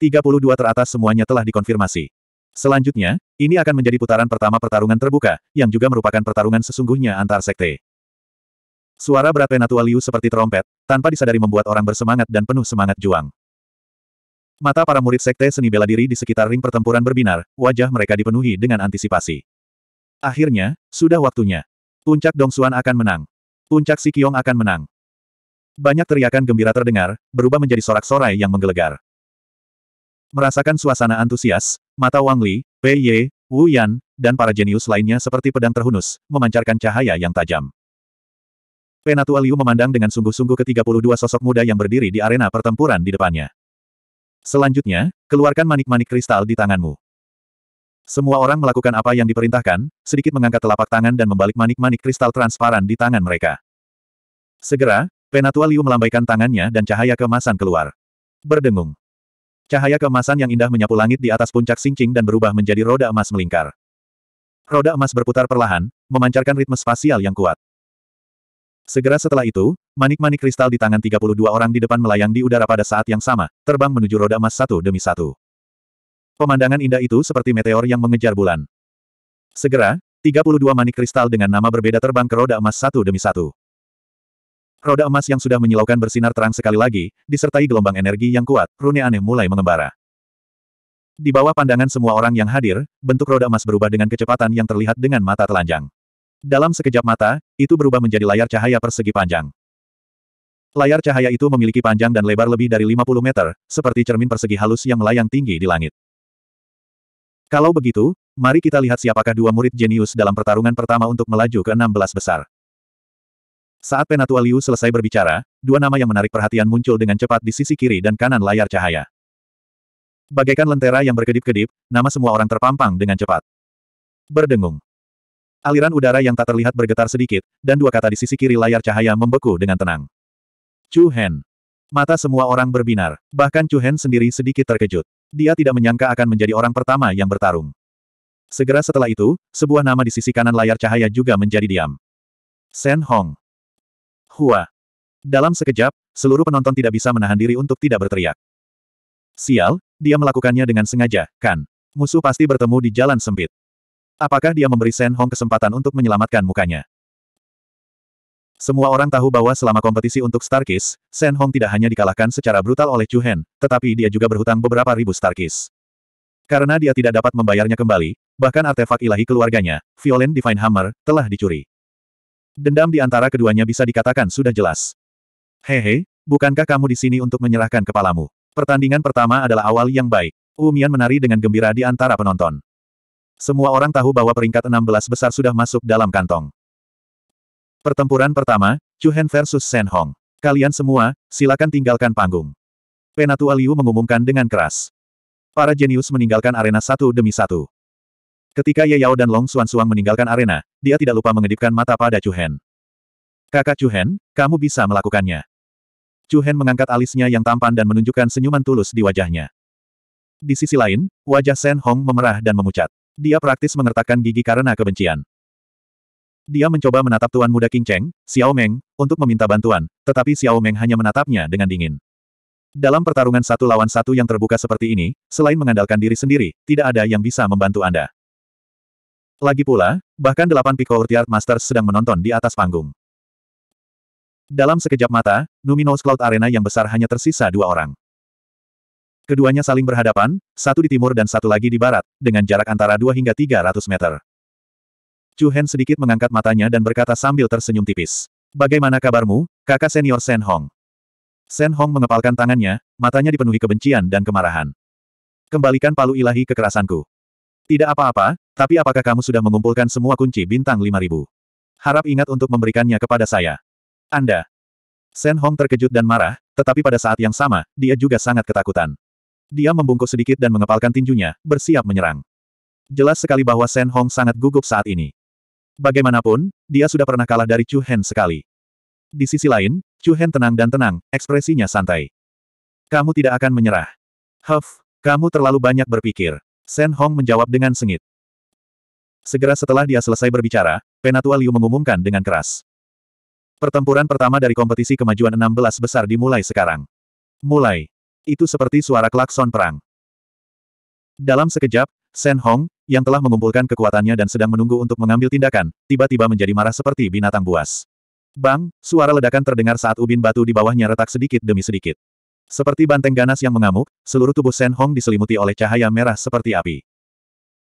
32 teratas semuanya telah dikonfirmasi. Selanjutnya, ini akan menjadi putaran pertama pertarungan terbuka, yang juga merupakan pertarungan sesungguhnya antar sekte. Suara berat Penatua Liu seperti trompet, tanpa disadari membuat orang bersemangat dan penuh semangat juang. Mata para murid sekte seni bela diri di sekitar ring pertempuran berbinar, wajah mereka dipenuhi dengan antisipasi. Akhirnya, sudah waktunya. Puncak Dong Dongsuan akan menang. Puncak Si Sikiong akan menang. Banyak teriakan gembira terdengar, berubah menjadi sorak-sorai yang menggelegar. Merasakan suasana antusias, mata Wang Li, Pei Ye, Wu Yan, dan para jenius lainnya seperti pedang terhunus, memancarkan cahaya yang tajam. Penatua Liu memandang dengan sungguh-sungguh ke 32 sosok muda yang berdiri di arena pertempuran di depannya. Selanjutnya, keluarkan manik-manik kristal di tanganmu. Semua orang melakukan apa yang diperintahkan, sedikit mengangkat telapak tangan dan membalik manik-manik kristal transparan di tangan mereka. Segera, Penatua Liu melambaikan tangannya dan cahaya kemasan keluar. Berdengung. Cahaya keemasan yang indah menyapu langit di atas puncak singking dan berubah menjadi roda emas melingkar. Roda emas berputar perlahan, memancarkan ritme spasial yang kuat. Segera setelah itu, manik-manik kristal di tangan 32 orang di depan melayang di udara pada saat yang sama, terbang menuju roda emas satu demi satu. Pemandangan indah itu seperti meteor yang mengejar bulan. Segera, 32 manik kristal dengan nama berbeda terbang ke roda emas satu demi satu. Roda emas yang sudah menyilaukan bersinar terang sekali lagi, disertai gelombang energi yang kuat, rune aneh mulai mengembara. Di bawah pandangan semua orang yang hadir, bentuk roda emas berubah dengan kecepatan yang terlihat dengan mata telanjang. Dalam sekejap mata, itu berubah menjadi layar cahaya persegi panjang. Layar cahaya itu memiliki panjang dan lebar lebih dari 50 meter, seperti cermin persegi halus yang melayang tinggi di langit. Kalau begitu, mari kita lihat siapakah dua murid jenius dalam pertarungan pertama untuk melaju ke 16 besar. Saat Penatua Liu selesai berbicara, dua nama yang menarik perhatian muncul dengan cepat di sisi kiri dan kanan layar cahaya. Bagaikan lentera yang berkedip-kedip, nama semua orang terpampang dengan cepat. Berdengung. Aliran udara yang tak terlihat bergetar sedikit, dan dua kata di sisi kiri layar cahaya membeku dengan tenang. Chu Hen. Mata semua orang berbinar, bahkan Chu Hen sendiri sedikit terkejut. Dia tidak menyangka akan menjadi orang pertama yang bertarung. Segera setelah itu, sebuah nama di sisi kanan layar cahaya juga menjadi diam. Sen Hong. Hua. Dalam sekejap, seluruh penonton tidak bisa menahan diri untuk tidak berteriak. Sial, dia melakukannya dengan sengaja, kan? Musuh pasti bertemu di jalan sempit. Apakah dia memberi Shen Hong kesempatan untuk menyelamatkan mukanya? Semua orang tahu bahwa selama kompetisi untuk Starkis, Shen Hong tidak hanya dikalahkan secara brutal oleh Chu Hen, tetapi dia juga berhutang beberapa ribu Starkis. Karena dia tidak dapat membayarnya kembali, bahkan artefak ilahi keluarganya, Violent Divine Hammer, telah dicuri. Dendam di antara keduanya bisa dikatakan sudah jelas. Hehe, bukankah kamu di sini untuk menyerahkan kepalamu? Pertandingan pertama adalah awal yang baik. Umian menari dengan gembira di antara penonton. Semua orang tahu bahwa peringkat 16 besar sudah masuk dalam kantong. Pertempuran pertama, Chuhen versus Shen Hong. Kalian semua, silakan tinggalkan panggung. Penatua Liu mengumumkan dengan keras. Para jenius meninggalkan arena satu demi satu. Ketika Ye Yao dan Long Xuan Suang meninggalkan arena, dia tidak lupa mengedipkan mata pada Chu Hen. Kakak Chu Hen, kamu bisa melakukannya. Chu Hen mengangkat alisnya yang tampan dan menunjukkan senyuman tulus di wajahnya. Di sisi lain, wajah Shen Hong memerah dan memucat. Dia praktis mengertakkan gigi karena kebencian. Dia mencoba menatap tuan muda King Cheng, Xiao Meng, untuk meminta bantuan, tetapi Xiao Meng hanya menatapnya dengan dingin. Dalam pertarungan satu lawan satu yang terbuka seperti ini, selain mengandalkan diri sendiri, tidak ada yang bisa membantu Anda. Lagi pula, bahkan delapan Pico Urtiart Masters sedang menonton di atas panggung. Dalam sekejap mata, Numinous Cloud Arena yang besar hanya tersisa dua orang. Keduanya saling berhadapan, satu di timur dan satu lagi di barat, dengan jarak antara dua hingga tiga ratus meter. Chu Hen sedikit mengangkat matanya dan berkata sambil tersenyum tipis. Bagaimana kabarmu, kakak senior Sen Hong? Sen Hong mengepalkan tangannya, matanya dipenuhi kebencian dan kemarahan. Kembalikan palu ilahi kekerasanku. Tidak apa-apa, tapi apakah kamu sudah mengumpulkan semua kunci bintang 5000? Harap ingat untuk memberikannya kepada saya. Anda. Sen Hong terkejut dan marah, tetapi pada saat yang sama, dia juga sangat ketakutan. Dia membungkuk sedikit dan mengepalkan tinjunya, bersiap menyerang. Jelas sekali bahwa Sen Hong sangat gugup saat ini. Bagaimanapun, dia sudah pernah kalah dari Chu Hen sekali. Di sisi lain, Chu Hen tenang dan tenang, ekspresinya santai. Kamu tidak akan menyerah. Huff, kamu terlalu banyak berpikir. Sen Hong menjawab dengan sengit. Segera setelah dia selesai berbicara, Penatua Liu mengumumkan dengan keras. Pertempuran pertama dari kompetisi kemajuan 16 besar dimulai sekarang. Mulai. Itu seperti suara klakson perang. Dalam sekejap, Shen Hong, yang telah mengumpulkan kekuatannya dan sedang menunggu untuk mengambil tindakan, tiba-tiba menjadi marah seperti binatang buas. Bang, suara ledakan terdengar saat ubin batu di bawahnya retak sedikit demi sedikit. Seperti banteng ganas yang mengamuk, seluruh tubuh Shen Hong diselimuti oleh cahaya merah seperti api.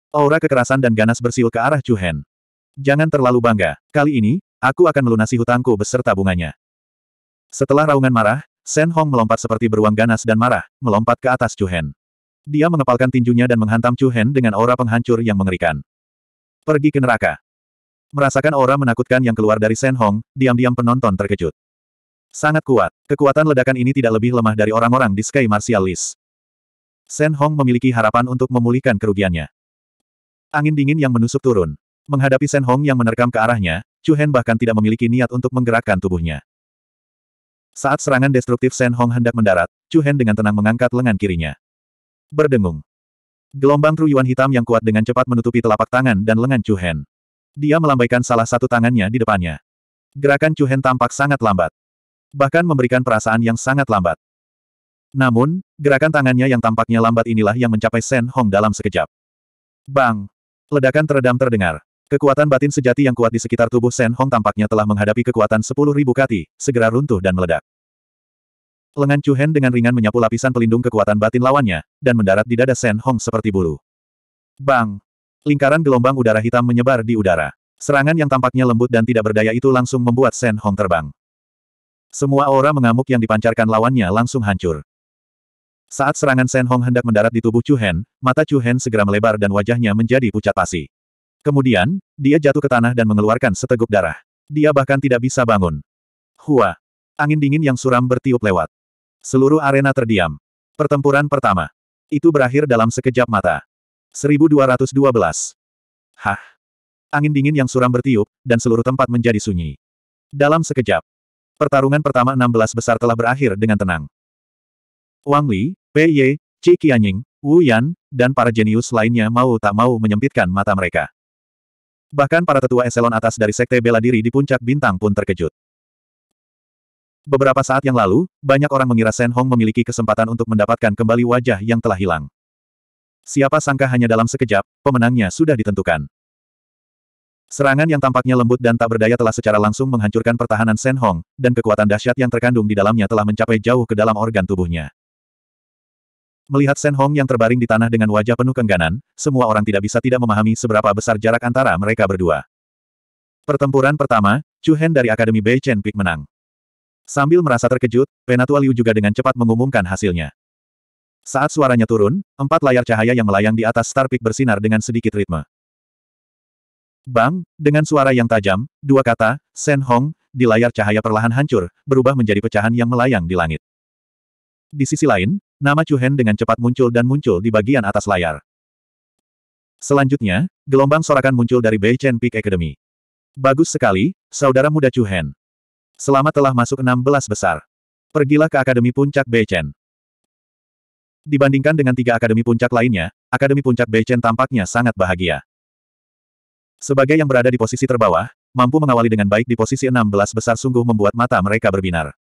Aura kekerasan dan ganas bersiul ke arah Chu Hen. Jangan terlalu bangga, kali ini, aku akan melunasi hutangku beserta bunganya. Setelah raungan marah, Shen Hong melompat seperti beruang ganas dan marah, melompat ke atas Chu Hen. Dia mengepalkan tinjunya dan menghantam Chu Hen dengan aura penghancur yang mengerikan. Pergi ke neraka. Merasakan aura menakutkan yang keluar dari Shen Hong, diam-diam penonton terkejut. Sangat kuat, kekuatan ledakan ini tidak lebih lemah dari orang-orang di Sky Martial List. Shen Hong memiliki harapan untuk memulihkan kerugiannya. Angin dingin yang menusuk turun. Menghadapi Shen Hong yang menerkam ke arahnya, Chu Hen bahkan tidak memiliki niat untuk menggerakkan tubuhnya. Saat serangan destruktif Shen Hong hendak mendarat, Chu Hen dengan tenang mengangkat lengan kirinya. Berdengung. Gelombang truyuan hitam yang kuat dengan cepat menutupi telapak tangan dan lengan Chu Hen. Dia melambaikan salah satu tangannya di depannya. Gerakan Chu Hen tampak sangat lambat. Bahkan memberikan perasaan yang sangat lambat. Namun, gerakan tangannya yang tampaknya lambat inilah yang mencapai Shen Hong dalam sekejap. Bang! Ledakan teredam terdengar. Kekuatan batin sejati yang kuat di sekitar tubuh Shen Hong tampaknya telah menghadapi kekuatan sepuluh ribu kati, segera runtuh dan meledak. Lengan Chu Hen dengan ringan menyapu lapisan pelindung kekuatan batin lawannya, dan mendarat di dada Shen Hong seperti bulu. Bang! Lingkaran gelombang udara hitam menyebar di udara. Serangan yang tampaknya lembut dan tidak berdaya itu langsung membuat Shen Hong terbang. Semua aura mengamuk yang dipancarkan lawannya langsung hancur. Saat serangan Sen Hong hendak mendarat di tubuh Chu Hen, mata Chu Hen segera melebar dan wajahnya menjadi pucat pasi. Kemudian, dia jatuh ke tanah dan mengeluarkan seteguk darah. Dia bahkan tidak bisa bangun. Hua! Angin dingin yang suram bertiup lewat. Seluruh arena terdiam. Pertempuran pertama. Itu berakhir dalam sekejap mata. 1212. Hah! Angin dingin yang suram bertiup, dan seluruh tempat menjadi sunyi. Dalam sekejap. Pertarungan pertama 16 besar telah berakhir dengan tenang. Wang Li, Pei Ye, Qi Qianying, Wu Yan, dan para jenius lainnya mau tak mau menyempitkan mata mereka. Bahkan para tetua eselon atas dari sekte bela diri di puncak bintang pun terkejut. Beberapa saat yang lalu, banyak orang mengira Shen Hong memiliki kesempatan untuk mendapatkan kembali wajah yang telah hilang. Siapa sangka hanya dalam sekejap, pemenangnya sudah ditentukan. Serangan yang tampaknya lembut dan tak berdaya telah secara langsung menghancurkan pertahanan Shen Hong, dan kekuatan dahsyat yang terkandung di dalamnya telah mencapai jauh ke dalam organ tubuhnya. Melihat Sen Hong yang terbaring di tanah dengan wajah penuh kengganan, semua orang tidak bisa tidak memahami seberapa besar jarak antara mereka berdua. Pertempuran pertama, Chu Hen dari Akademi Bei Chen Pik menang. Sambil merasa terkejut, Penatua Liu juga dengan cepat mengumumkan hasilnya. Saat suaranya turun, empat layar cahaya yang melayang di atas Star Peak bersinar dengan sedikit ritme. Bang, dengan suara yang tajam, dua kata, Sen Hong, di layar cahaya perlahan hancur, berubah menjadi pecahan yang melayang di langit. Di sisi lain, Nama Chu Hen dengan cepat muncul dan muncul di bagian atas layar. Selanjutnya, gelombang sorakan muncul dari Bei Chen Peak Academy. Bagus sekali, saudara muda Chu Hen. Selamat telah masuk 16 besar. Pergilah ke Akademi Puncak Bei Chen. Dibandingkan dengan tiga akademi puncak lainnya, akademi puncak Beichen tampaknya sangat bahagia. Sebagai yang berada di posisi terbawah, mampu mengawali dengan baik di posisi 16 besar sungguh membuat mata mereka berbinar.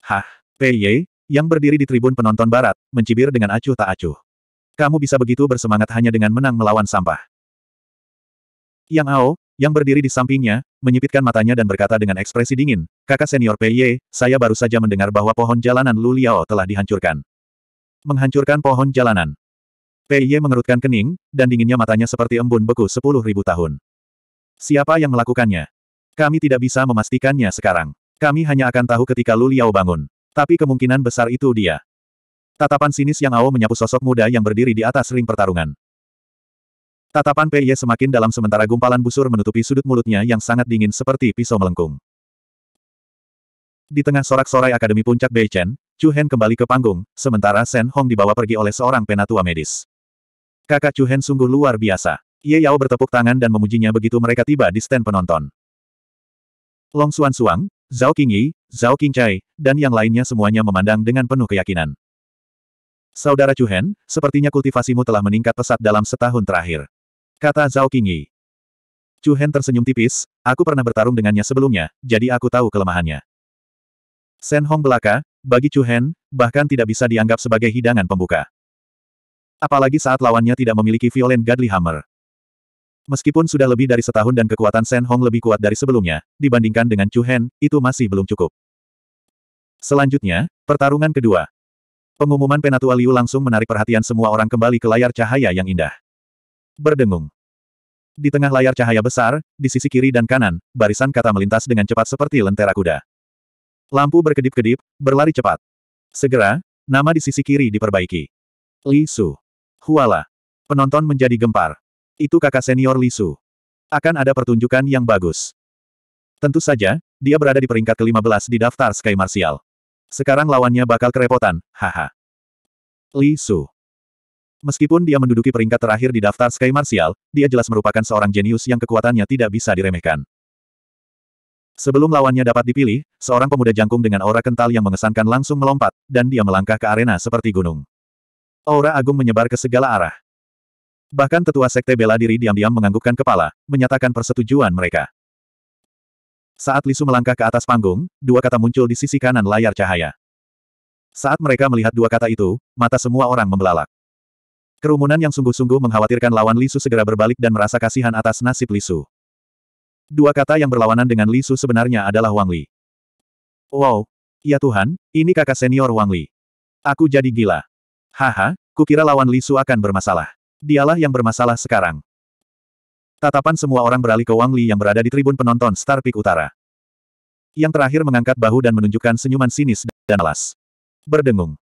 Hah, Pei Ye, yang berdiri di tribun penonton barat, mencibir dengan acuh tak acuh. Kamu bisa begitu bersemangat hanya dengan menang melawan sampah. Yang Ao, yang berdiri di sampingnya, menyipitkan matanya dan berkata dengan ekspresi dingin, kakak senior Pei Ye, saya baru saja mendengar bahwa pohon jalanan Lu Liao telah dihancurkan. Menghancurkan pohon jalanan. Pei Ye mengerutkan kening, dan dinginnya matanya seperti embun beku sepuluh ribu tahun. Siapa yang melakukannya? Kami tidak bisa memastikannya sekarang. Kami hanya akan tahu ketika Lu Liao bangun. Tapi kemungkinan besar itu dia. Tatapan sinis yang Ao menyapu sosok muda yang berdiri di atas ring pertarungan. Tatapan Pei Ye semakin dalam sementara gumpalan busur menutupi sudut mulutnya yang sangat dingin seperti pisau melengkung. Di tengah sorak-sorai Akademi Puncak Bei Chen, Chu Hen kembali ke panggung, sementara Shen Hong dibawa pergi oleh seorang penatua medis. Kakak Chu Hen sungguh luar biasa. Ye Yao bertepuk tangan dan memujinya begitu mereka tiba di stand penonton. Long Suan Suang, Zhao Qingyi, Zhao Qingcai, dan yang lainnya semuanya memandang dengan penuh keyakinan. Saudara Chuhen, sepertinya kultivasimu telah meningkat pesat dalam setahun terakhir. Kata Zhao Qingyi. Chuhen tersenyum tipis, aku pernah bertarung dengannya sebelumnya, jadi aku tahu kelemahannya. Sen Hong belaka, bagi Chuhen, bahkan tidak bisa dianggap sebagai hidangan pembuka. Apalagi saat lawannya tidak memiliki Violent Godly Hammer. Meskipun sudah lebih dari setahun dan kekuatan Shen Hong lebih kuat dari sebelumnya, dibandingkan dengan Chu Hen, itu masih belum cukup. Selanjutnya, pertarungan kedua. Pengumuman Penatua Liu langsung menarik perhatian semua orang kembali ke layar cahaya yang indah. Berdengung. Di tengah layar cahaya besar, di sisi kiri dan kanan, barisan kata melintas dengan cepat seperti lentera kuda. Lampu berkedip-kedip, berlari cepat. Segera, nama di sisi kiri diperbaiki. Li Su. Huala. Penonton menjadi gempar. Itu kakak senior Li Su. Akan ada pertunjukan yang bagus. Tentu saja, dia berada di peringkat ke-15 di daftar Sky Martial. Sekarang lawannya bakal kerepotan, haha. Li Su. Meskipun dia menduduki peringkat terakhir di daftar Sky Martial, dia jelas merupakan seorang jenius yang kekuatannya tidak bisa diremehkan. Sebelum lawannya dapat dipilih, seorang pemuda jangkung dengan aura kental yang mengesankan langsung melompat, dan dia melangkah ke arena seperti gunung. Aura agung menyebar ke segala arah. Bahkan tetua sekte bela diri diam-diam menganggukkan kepala, menyatakan persetujuan mereka. Saat Lisu melangkah ke atas panggung, dua kata muncul di sisi kanan layar cahaya. Saat mereka melihat dua kata itu, mata semua orang membelalak. Kerumunan yang sungguh-sungguh mengkhawatirkan lawan Lisu segera berbalik dan merasa kasihan atas nasib Lisu. Dua kata yang berlawanan dengan Lisu sebenarnya adalah Wang Li. Wow, ya Tuhan, ini kakak senior Wang Li. Aku jadi gila. Haha, kukira lawan Lisu akan bermasalah. Dialah yang bermasalah sekarang. Tatapan semua orang beralih ke Wang Li yang berada di tribun penonton Star Peak Utara. Yang terakhir mengangkat bahu dan menunjukkan senyuman sinis dan alas. Berdengung.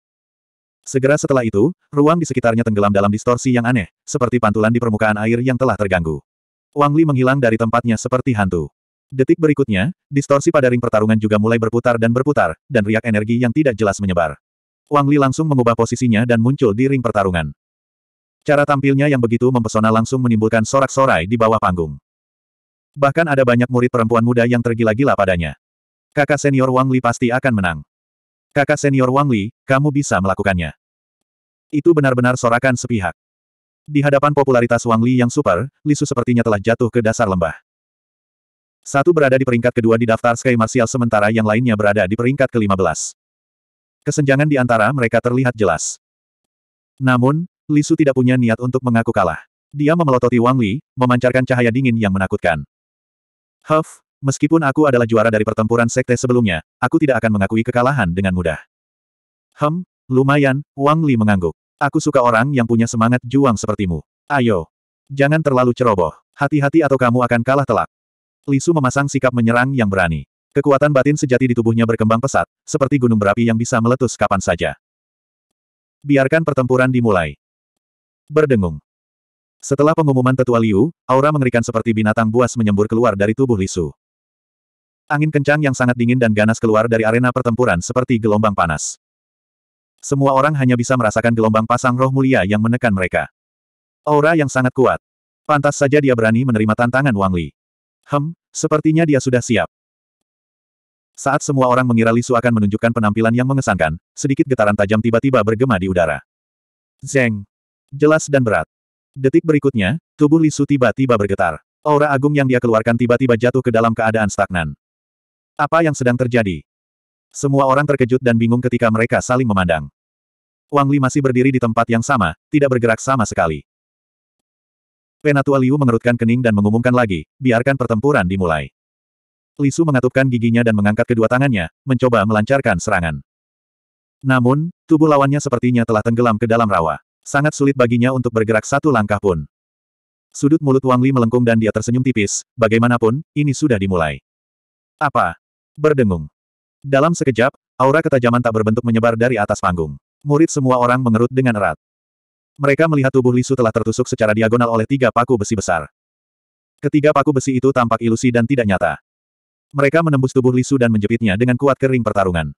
Segera setelah itu, ruang di sekitarnya tenggelam dalam distorsi yang aneh, seperti pantulan di permukaan air yang telah terganggu. Wang Li menghilang dari tempatnya seperti hantu. Detik berikutnya, distorsi pada ring pertarungan juga mulai berputar dan berputar, dan riak energi yang tidak jelas menyebar. Wang Li langsung mengubah posisinya dan muncul di ring pertarungan. Cara tampilnya yang begitu mempesona langsung menimbulkan sorak-sorai di bawah panggung. Bahkan ada banyak murid perempuan muda yang tergila-gila padanya. Kakak senior Wang Li pasti akan menang. Kakak senior Wang Li, kamu bisa melakukannya. Itu benar-benar sorakan sepihak. Di hadapan popularitas Wang Li yang super, Lisu sepertinya telah jatuh ke dasar lembah. Satu berada di peringkat kedua di daftar Sky Martial sementara yang lainnya berada di peringkat ke-15. Kesenjangan di antara mereka terlihat jelas. Namun, Lisu tidak punya niat untuk mengaku kalah. Dia memelototi Wang Li, memancarkan cahaya dingin yang menakutkan. Huff, meskipun aku adalah juara dari pertempuran sekte sebelumnya, aku tidak akan mengakui kekalahan dengan mudah. Hem, lumayan, Wang Li mengangguk. Aku suka orang yang punya semangat juang sepertimu. Ayo. Jangan terlalu ceroboh. Hati-hati atau kamu akan kalah telak. Lisu memasang sikap menyerang yang berani. Kekuatan batin sejati di tubuhnya berkembang pesat, seperti gunung berapi yang bisa meletus kapan saja. Biarkan pertempuran dimulai. Berdengung. Setelah pengumuman tetua Liu, aura mengerikan seperti binatang buas menyembur keluar dari tubuh Lisu. Angin kencang yang sangat dingin dan ganas keluar dari arena pertempuran seperti gelombang panas. Semua orang hanya bisa merasakan gelombang pasang roh mulia yang menekan mereka. Aura yang sangat kuat. Pantas saja dia berani menerima tantangan Wang Li. Hem, sepertinya dia sudah siap. Saat semua orang mengira Lisu akan menunjukkan penampilan yang mengesankan, sedikit getaran tajam tiba-tiba bergema di udara. Zeng, Jelas dan berat. Detik berikutnya, tubuh Lisu tiba-tiba bergetar. Aura agung yang dia keluarkan tiba-tiba jatuh ke dalam keadaan stagnan. Apa yang sedang terjadi? Semua orang terkejut dan bingung ketika mereka saling memandang. Wang Li masih berdiri di tempat yang sama, tidak bergerak sama sekali. Penatua Liu mengerutkan kening dan mengumumkan lagi, biarkan pertempuran dimulai. Lisu mengatupkan giginya dan mengangkat kedua tangannya, mencoba melancarkan serangan. Namun, tubuh lawannya sepertinya telah tenggelam ke dalam rawa. Sangat sulit baginya untuk bergerak satu langkah pun. Sudut mulut Wang Li melengkung dan dia tersenyum tipis, bagaimanapun, ini sudah dimulai. Apa? Berdengung. Dalam sekejap, aura ketajaman tak berbentuk menyebar dari atas panggung. Murid semua orang mengerut dengan erat. Mereka melihat tubuh Lisu telah tertusuk secara diagonal oleh tiga paku besi besar. Ketiga paku besi itu tampak ilusi dan tidak nyata. Mereka menembus tubuh Lisu dan menjepitnya dengan kuat kering pertarungan.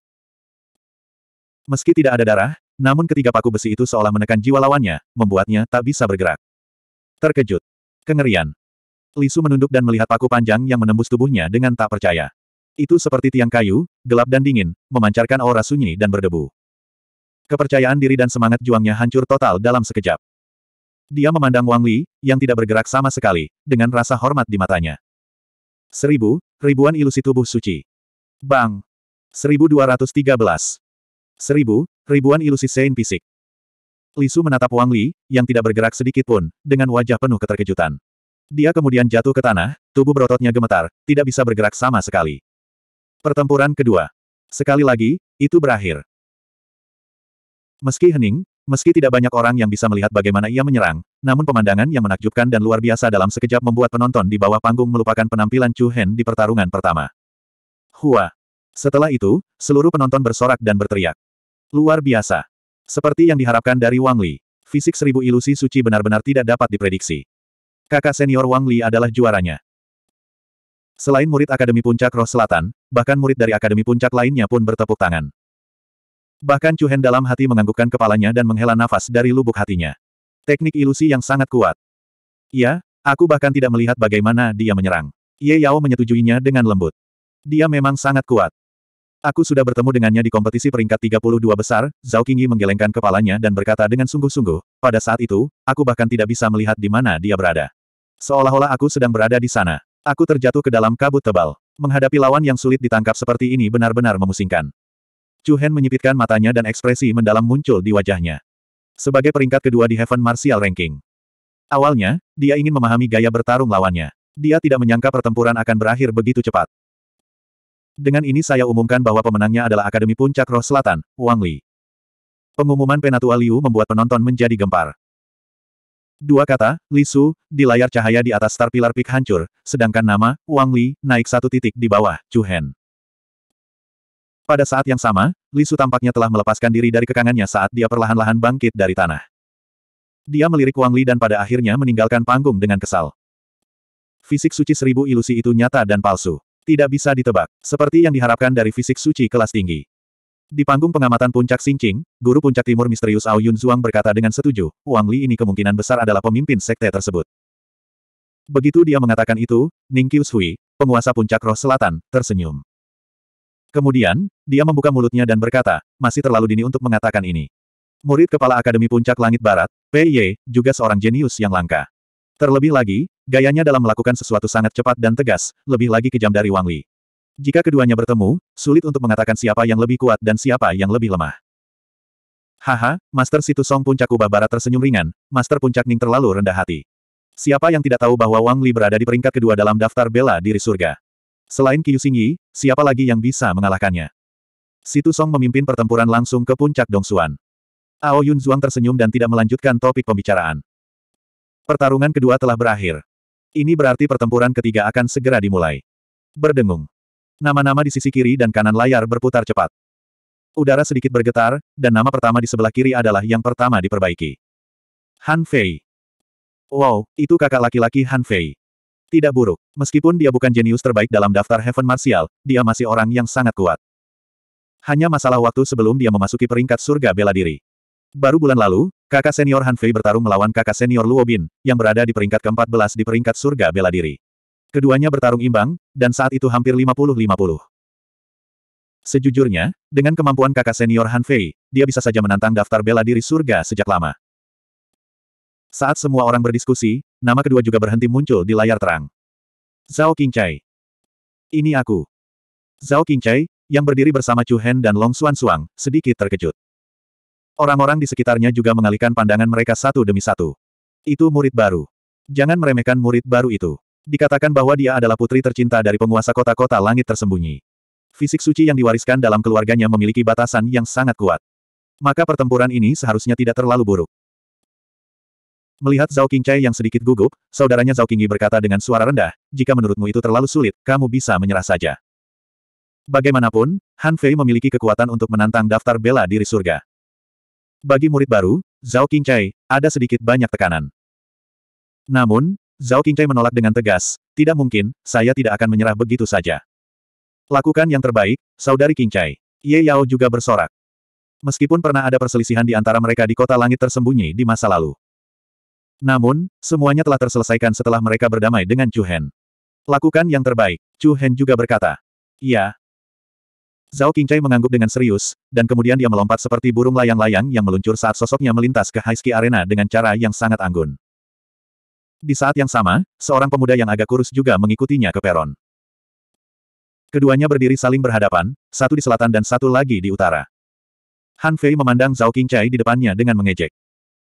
Meski tidak ada darah, namun ketiga paku besi itu seolah menekan jiwa lawannya, membuatnya tak bisa bergerak. Terkejut. Kengerian. Lisu menunduk dan melihat paku panjang yang menembus tubuhnya dengan tak percaya. Itu seperti tiang kayu, gelap dan dingin, memancarkan aura sunyi dan berdebu. Kepercayaan diri dan semangat juangnya hancur total dalam sekejap. Dia memandang Wang Li, yang tidak bergerak sama sekali, dengan rasa hormat di matanya. Seribu, ribuan ilusi tubuh suci. Bang! 1213. Seribu, Ribuan ilusi Sein pisik. Lisu menatap Wang Li, yang tidak bergerak sedikit pun, dengan wajah penuh keterkejutan. Dia kemudian jatuh ke tanah, tubuh berototnya gemetar, tidak bisa bergerak sama sekali. Pertempuran kedua. Sekali lagi, itu berakhir. Meski hening, meski tidak banyak orang yang bisa melihat bagaimana ia menyerang, namun pemandangan yang menakjubkan dan luar biasa dalam sekejap membuat penonton di bawah panggung melupakan penampilan Chu Hen di pertarungan pertama. Hua! Setelah itu, seluruh penonton bersorak dan berteriak. Luar biasa. Seperti yang diharapkan dari Wang Li, fisik seribu ilusi suci benar-benar tidak dapat diprediksi. Kakak senior Wang Li adalah juaranya. Selain murid Akademi Puncak Roh Selatan, bahkan murid dari Akademi Puncak lainnya pun bertepuk tangan. Bahkan Hen dalam hati menganggukkan kepalanya dan menghela nafas dari lubuk hatinya. Teknik ilusi yang sangat kuat. Ya, aku bahkan tidak melihat bagaimana dia menyerang. Ye Yao menyetujuinya dengan lembut. Dia memang sangat kuat. Aku sudah bertemu dengannya di kompetisi peringkat 32 besar, Zhao Qingyi menggelengkan kepalanya dan berkata dengan sungguh-sungguh, pada saat itu, aku bahkan tidak bisa melihat di mana dia berada. Seolah-olah aku sedang berada di sana. Aku terjatuh ke dalam kabut tebal. Menghadapi lawan yang sulit ditangkap seperti ini benar-benar memusingkan. Chu Hen menyipitkan matanya dan ekspresi mendalam muncul di wajahnya. Sebagai peringkat kedua di Heaven Martial Ranking. Awalnya, dia ingin memahami gaya bertarung lawannya. Dia tidak menyangka pertempuran akan berakhir begitu cepat. Dengan ini saya umumkan bahwa pemenangnya adalah Akademi Puncak Roh Selatan, Wang Li. Pengumuman Penatua Liu membuat penonton menjadi gempar. Dua kata, Li Su, di layar cahaya di atas star pilar pik hancur, sedangkan nama, Wang Li, naik satu titik di bawah, Chu Hen. Pada saat yang sama, Li Su tampaknya telah melepaskan diri dari kekangannya saat dia perlahan-lahan bangkit dari tanah. Dia melirik Wang Li dan pada akhirnya meninggalkan panggung dengan kesal. Fisik suci seribu ilusi itu nyata dan palsu tidak bisa ditebak, seperti yang diharapkan dari fisik suci kelas tinggi. Di panggung pengamatan puncak Xingqing, guru puncak timur misterius Ao Yun Zhuang berkata dengan setuju, Wang Li ini kemungkinan besar adalah pemimpin sekte tersebut. Begitu dia mengatakan itu, Ning Qiushui, penguasa puncak roh selatan, tersenyum. Kemudian, dia membuka mulutnya dan berkata, masih terlalu dini untuk mengatakan ini. Murid Kepala Akademi Puncak Langit Barat, Pei Ye, juga seorang jenius yang langka. Terlebih lagi, gayanya dalam melakukan sesuatu sangat cepat dan tegas, lebih lagi kejam dari Wang Li. Jika keduanya bertemu, sulit untuk mengatakan siapa yang lebih kuat dan siapa yang lebih lemah. Haha, Master Situ Song Puncak Kubah Barat tersenyum ringan, Master Puncak Ning terlalu rendah hati. Siapa yang tidak tahu bahwa Wang Li berada di peringkat kedua dalam daftar bela diri surga? Selain Qiu Xingyi, siapa lagi yang bisa mengalahkannya? Situ Song memimpin pertempuran langsung ke puncak Dongsuan. Ao Yun Zhuang tersenyum dan tidak melanjutkan topik pembicaraan. Pertarungan kedua telah berakhir. Ini berarti pertempuran ketiga akan segera dimulai. Berdengung. Nama-nama di sisi kiri dan kanan layar berputar cepat. Udara sedikit bergetar, dan nama pertama di sebelah kiri adalah yang pertama diperbaiki. Han Fei. Wow, itu kakak laki-laki Han Fei. Tidak buruk. Meskipun dia bukan jenius terbaik dalam daftar Heaven Martial, dia masih orang yang sangat kuat. Hanya masalah waktu sebelum dia memasuki peringkat surga bela diri. Baru bulan lalu, kakak senior Han Fei bertarung melawan kakak senior Luo Bin, yang berada di peringkat ke-14 di peringkat surga bela diri. Keduanya bertarung imbang, dan saat itu hampir 50-50. Sejujurnya, dengan kemampuan kakak senior Han Fei, dia bisa saja menantang daftar bela diri surga sejak lama. Saat semua orang berdiskusi, nama kedua juga berhenti muncul di layar terang. Zhao Qingcai. Ini aku. Zhao Qingcai, yang berdiri bersama Chu Hen dan Long Xuan Suang, sedikit terkejut. Orang-orang di sekitarnya juga mengalihkan pandangan mereka satu demi satu. Itu murid baru. Jangan meremehkan murid baru itu. Dikatakan bahwa dia adalah putri tercinta dari penguasa kota-kota langit tersembunyi. Fisik suci yang diwariskan dalam keluarganya memiliki batasan yang sangat kuat. Maka pertempuran ini seharusnya tidak terlalu buruk. Melihat Zhao Qingcai yang sedikit gugup, saudaranya Zhao Qingyi berkata dengan suara rendah, jika menurutmu itu terlalu sulit, kamu bisa menyerah saja. Bagaimanapun, Han Fei memiliki kekuatan untuk menantang daftar bela diri surga. Bagi murid baru, Zhao Qingcai, ada sedikit banyak tekanan. Namun, Zhao Qingcai menolak dengan tegas, tidak mungkin, saya tidak akan menyerah begitu saja. Lakukan yang terbaik, saudari Qingcai. Ye Yao juga bersorak. Meskipun pernah ada perselisihan di antara mereka di kota langit tersembunyi di masa lalu. Namun, semuanya telah terselesaikan setelah mereka berdamai dengan Chu Hen. Lakukan yang terbaik, Chu Hen juga berkata. Iya, Zhao Qingcai mengangguk dengan serius, dan kemudian dia melompat seperti burung layang-layang yang meluncur saat sosoknya melintas ke Haiski Arena dengan cara yang sangat anggun. Di saat yang sama, seorang pemuda yang agak kurus juga mengikutinya ke peron. Keduanya berdiri saling berhadapan, satu di selatan dan satu lagi di utara. Han Fei memandang Zhao Qingcai di depannya dengan mengejek.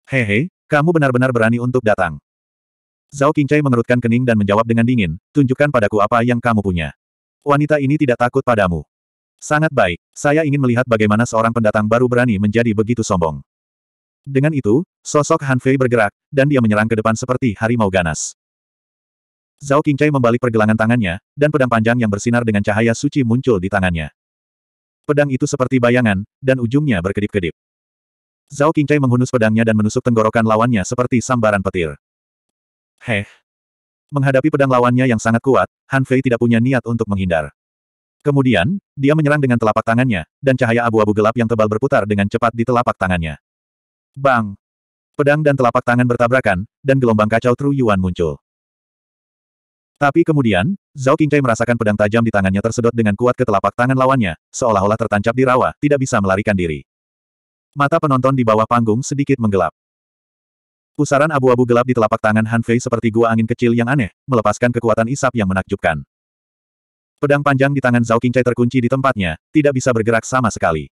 Hehe, kamu benar-benar berani untuk datang. Zhao Qingcai mengerutkan kening dan menjawab dengan dingin, tunjukkan padaku apa yang kamu punya. Wanita ini tidak takut padamu. Sangat baik, saya ingin melihat bagaimana seorang pendatang baru berani menjadi begitu sombong. Dengan itu, sosok Han Fei bergerak, dan dia menyerang ke depan seperti harimau ganas. Zhao Qingcai membalik pergelangan tangannya, dan pedang panjang yang bersinar dengan cahaya suci muncul di tangannya. Pedang itu seperti bayangan, dan ujungnya berkedip-kedip. Zhao Qingcai menghunus pedangnya dan menusuk tenggorokan lawannya seperti sambaran petir. Heh! Menghadapi pedang lawannya yang sangat kuat, Han Fei tidak punya niat untuk menghindar. Kemudian, dia menyerang dengan telapak tangannya, dan cahaya abu-abu gelap yang tebal berputar dengan cepat di telapak tangannya. Bang! Pedang dan telapak tangan bertabrakan, dan gelombang kacau Tru Yuan muncul. Tapi kemudian, Zhao Qingcai merasakan pedang tajam di tangannya tersedot dengan kuat ke telapak tangan lawannya, seolah-olah tertancap di rawa, tidak bisa melarikan diri. Mata penonton di bawah panggung sedikit menggelap. Pusaran abu-abu gelap di telapak tangan Han Fei seperti gua angin kecil yang aneh, melepaskan kekuatan isap yang menakjubkan. Pedang panjang di tangan Zhao Qingcai terkunci di tempatnya, tidak bisa bergerak sama sekali.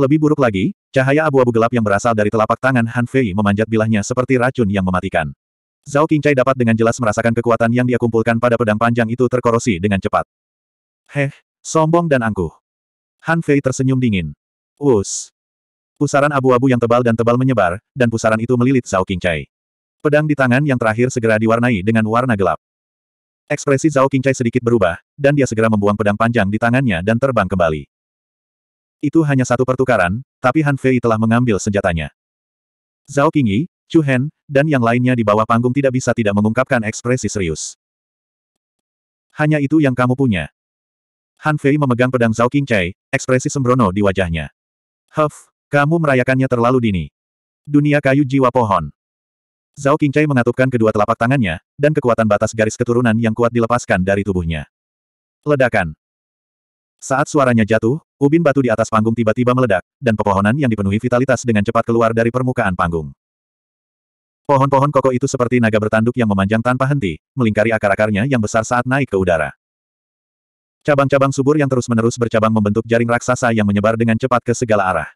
Lebih buruk lagi, cahaya abu-abu gelap yang berasal dari telapak tangan Han Fei memanjat bilahnya seperti racun yang mematikan. Zhao Qingcai dapat dengan jelas merasakan kekuatan yang dia kumpulkan pada pedang panjang itu terkorosi dengan cepat. Heh, sombong dan angkuh. Han Fei tersenyum dingin. Us. Pusaran abu-abu yang tebal dan tebal menyebar, dan pusaran itu melilit Zhao Qingcai. Pedang di tangan yang terakhir segera diwarnai dengan warna gelap. Ekspresi Zhao Qingcai sedikit berubah, dan dia segera membuang pedang panjang di tangannya dan terbang kembali. Itu hanya satu pertukaran, tapi Han Fei telah mengambil senjatanya. Zhao Qingyi, Chu Hen, dan yang lainnya di bawah panggung tidak bisa tidak mengungkapkan ekspresi serius. Hanya itu yang kamu punya. Han Fei memegang pedang Zhao Qingcai, ekspresi sembrono di wajahnya. Huff, kamu merayakannya terlalu dini. Dunia kayu jiwa pohon. Zhao Qingcai mengatupkan kedua telapak tangannya, dan kekuatan batas garis keturunan yang kuat dilepaskan dari tubuhnya. Ledakan. Saat suaranya jatuh, ubin batu di atas panggung tiba-tiba meledak, dan pepohonan yang dipenuhi vitalitas dengan cepat keluar dari permukaan panggung. Pohon-pohon kokoh itu seperti naga bertanduk yang memanjang tanpa henti, melingkari akar-akarnya yang besar saat naik ke udara. Cabang-cabang subur yang terus-menerus bercabang membentuk jaring raksasa yang menyebar dengan cepat ke segala arah.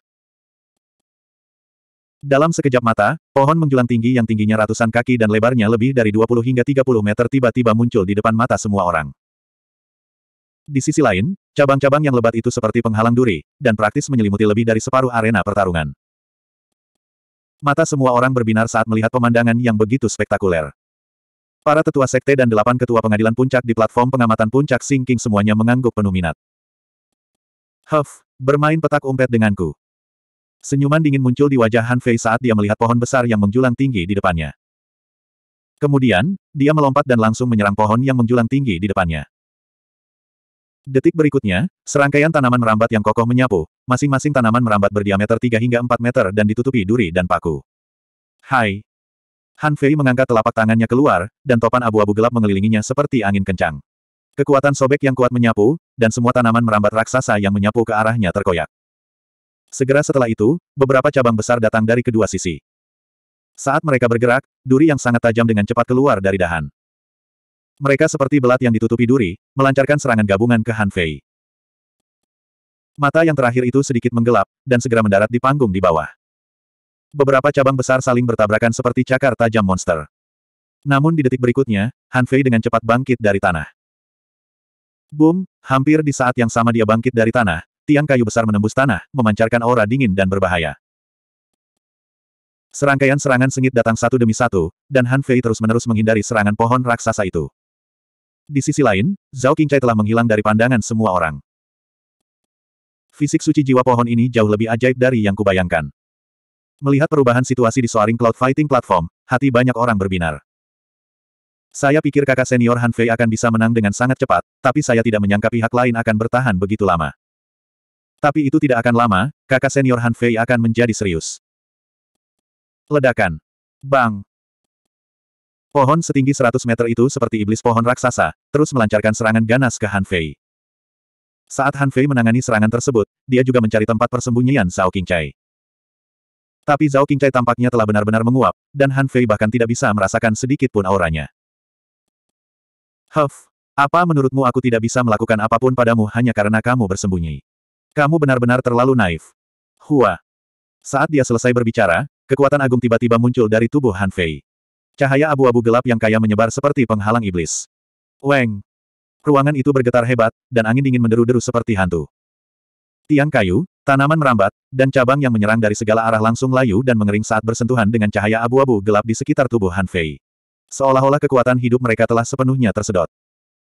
Dalam sekejap mata, pohon menjulang tinggi yang tingginya ratusan kaki dan lebarnya lebih dari 20 hingga 30 meter tiba-tiba muncul di depan mata semua orang. Di sisi lain, cabang-cabang yang lebat itu seperti penghalang duri, dan praktis menyelimuti lebih dari separuh arena pertarungan. Mata semua orang berbinar saat melihat pemandangan yang begitu spektakuler. Para tetua sekte dan delapan ketua pengadilan puncak di platform pengamatan puncak Singking semuanya mengangguk penuh minat. Huff, bermain petak umpet denganku. Senyuman dingin muncul di wajah Han Fei saat dia melihat pohon besar yang menjulang tinggi di depannya. Kemudian, dia melompat dan langsung menyerang pohon yang menjulang tinggi di depannya. Detik berikutnya, serangkaian tanaman merambat yang kokoh menyapu, masing-masing tanaman merambat berdiameter 3 hingga 4 meter dan ditutupi duri dan paku. Hai! Han Fei mengangkat telapak tangannya keluar, dan topan abu-abu gelap mengelilinginya seperti angin kencang. Kekuatan sobek yang kuat menyapu, dan semua tanaman merambat raksasa yang menyapu ke arahnya terkoyak. Segera setelah itu, beberapa cabang besar datang dari kedua sisi. Saat mereka bergerak, duri yang sangat tajam dengan cepat keluar dari dahan. Mereka seperti belat yang ditutupi duri, melancarkan serangan gabungan ke Han Fei. Mata yang terakhir itu sedikit menggelap, dan segera mendarat di panggung di bawah. Beberapa cabang besar saling bertabrakan seperti cakar tajam monster. Namun di detik berikutnya, Han Fei dengan cepat bangkit dari tanah. Boom, hampir di saat yang sama dia bangkit dari tanah, tiang kayu besar menembus tanah, memancarkan aura dingin dan berbahaya. Serangkaian serangan sengit datang satu demi satu, dan Han Fei terus-menerus menghindari serangan pohon raksasa itu. Di sisi lain, Zhao Qingcai telah menghilang dari pandangan semua orang. Fisik suci jiwa pohon ini jauh lebih ajaib dari yang kubayangkan. Melihat perubahan situasi di Soaring Cloud Fighting Platform, hati banyak orang berbinar. Saya pikir kakak senior Han Fei akan bisa menang dengan sangat cepat, tapi saya tidak menyangka pihak lain akan bertahan begitu lama. Tapi itu tidak akan lama, kakak senior Han Fei akan menjadi serius. Ledakan. Bang. Pohon setinggi 100 meter itu seperti iblis pohon raksasa, terus melancarkan serangan ganas ke Han Fei. Saat Han Fei menangani serangan tersebut, dia juga mencari tempat persembunyian Zhao Qingcai. Tapi Zhao Qingcai tampaknya telah benar-benar menguap, dan Han Fei bahkan tidak bisa merasakan sedikit pun auranya. Huff, apa menurutmu aku tidak bisa melakukan apapun padamu hanya karena kamu bersembunyi? Kamu benar-benar terlalu naif. Hua. Saat dia selesai berbicara, kekuatan agung tiba-tiba muncul dari tubuh Han Fei. Cahaya abu-abu gelap yang kaya menyebar seperti penghalang iblis. Weng. Ruangan itu bergetar hebat, dan angin dingin menderu-deru seperti hantu. Tiang kayu, tanaman merambat, dan cabang yang menyerang dari segala arah langsung layu dan mengering saat bersentuhan dengan cahaya abu-abu gelap di sekitar tubuh Han Fei. Seolah-olah kekuatan hidup mereka telah sepenuhnya tersedot.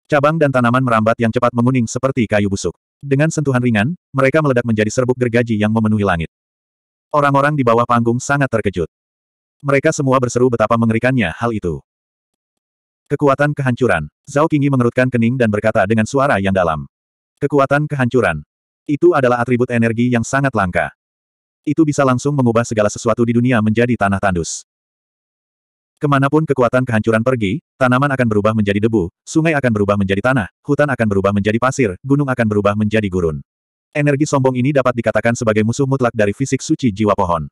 Cabang dan tanaman merambat yang cepat menguning seperti kayu busuk. Dengan sentuhan ringan, mereka meledak menjadi serbuk gergaji yang memenuhi langit. Orang-orang di bawah panggung sangat terkejut. Mereka semua berseru betapa mengerikannya hal itu. Kekuatan kehancuran. Zhao Qingyi mengerutkan kening dan berkata dengan suara yang dalam. Kekuatan kehancuran. Itu adalah atribut energi yang sangat langka. Itu bisa langsung mengubah segala sesuatu di dunia menjadi tanah tandus. Kemanapun kekuatan kehancuran pergi, tanaman akan berubah menjadi debu, sungai akan berubah menjadi tanah, hutan akan berubah menjadi pasir, gunung akan berubah menjadi gurun. Energi sombong ini dapat dikatakan sebagai musuh mutlak dari fisik suci jiwa pohon.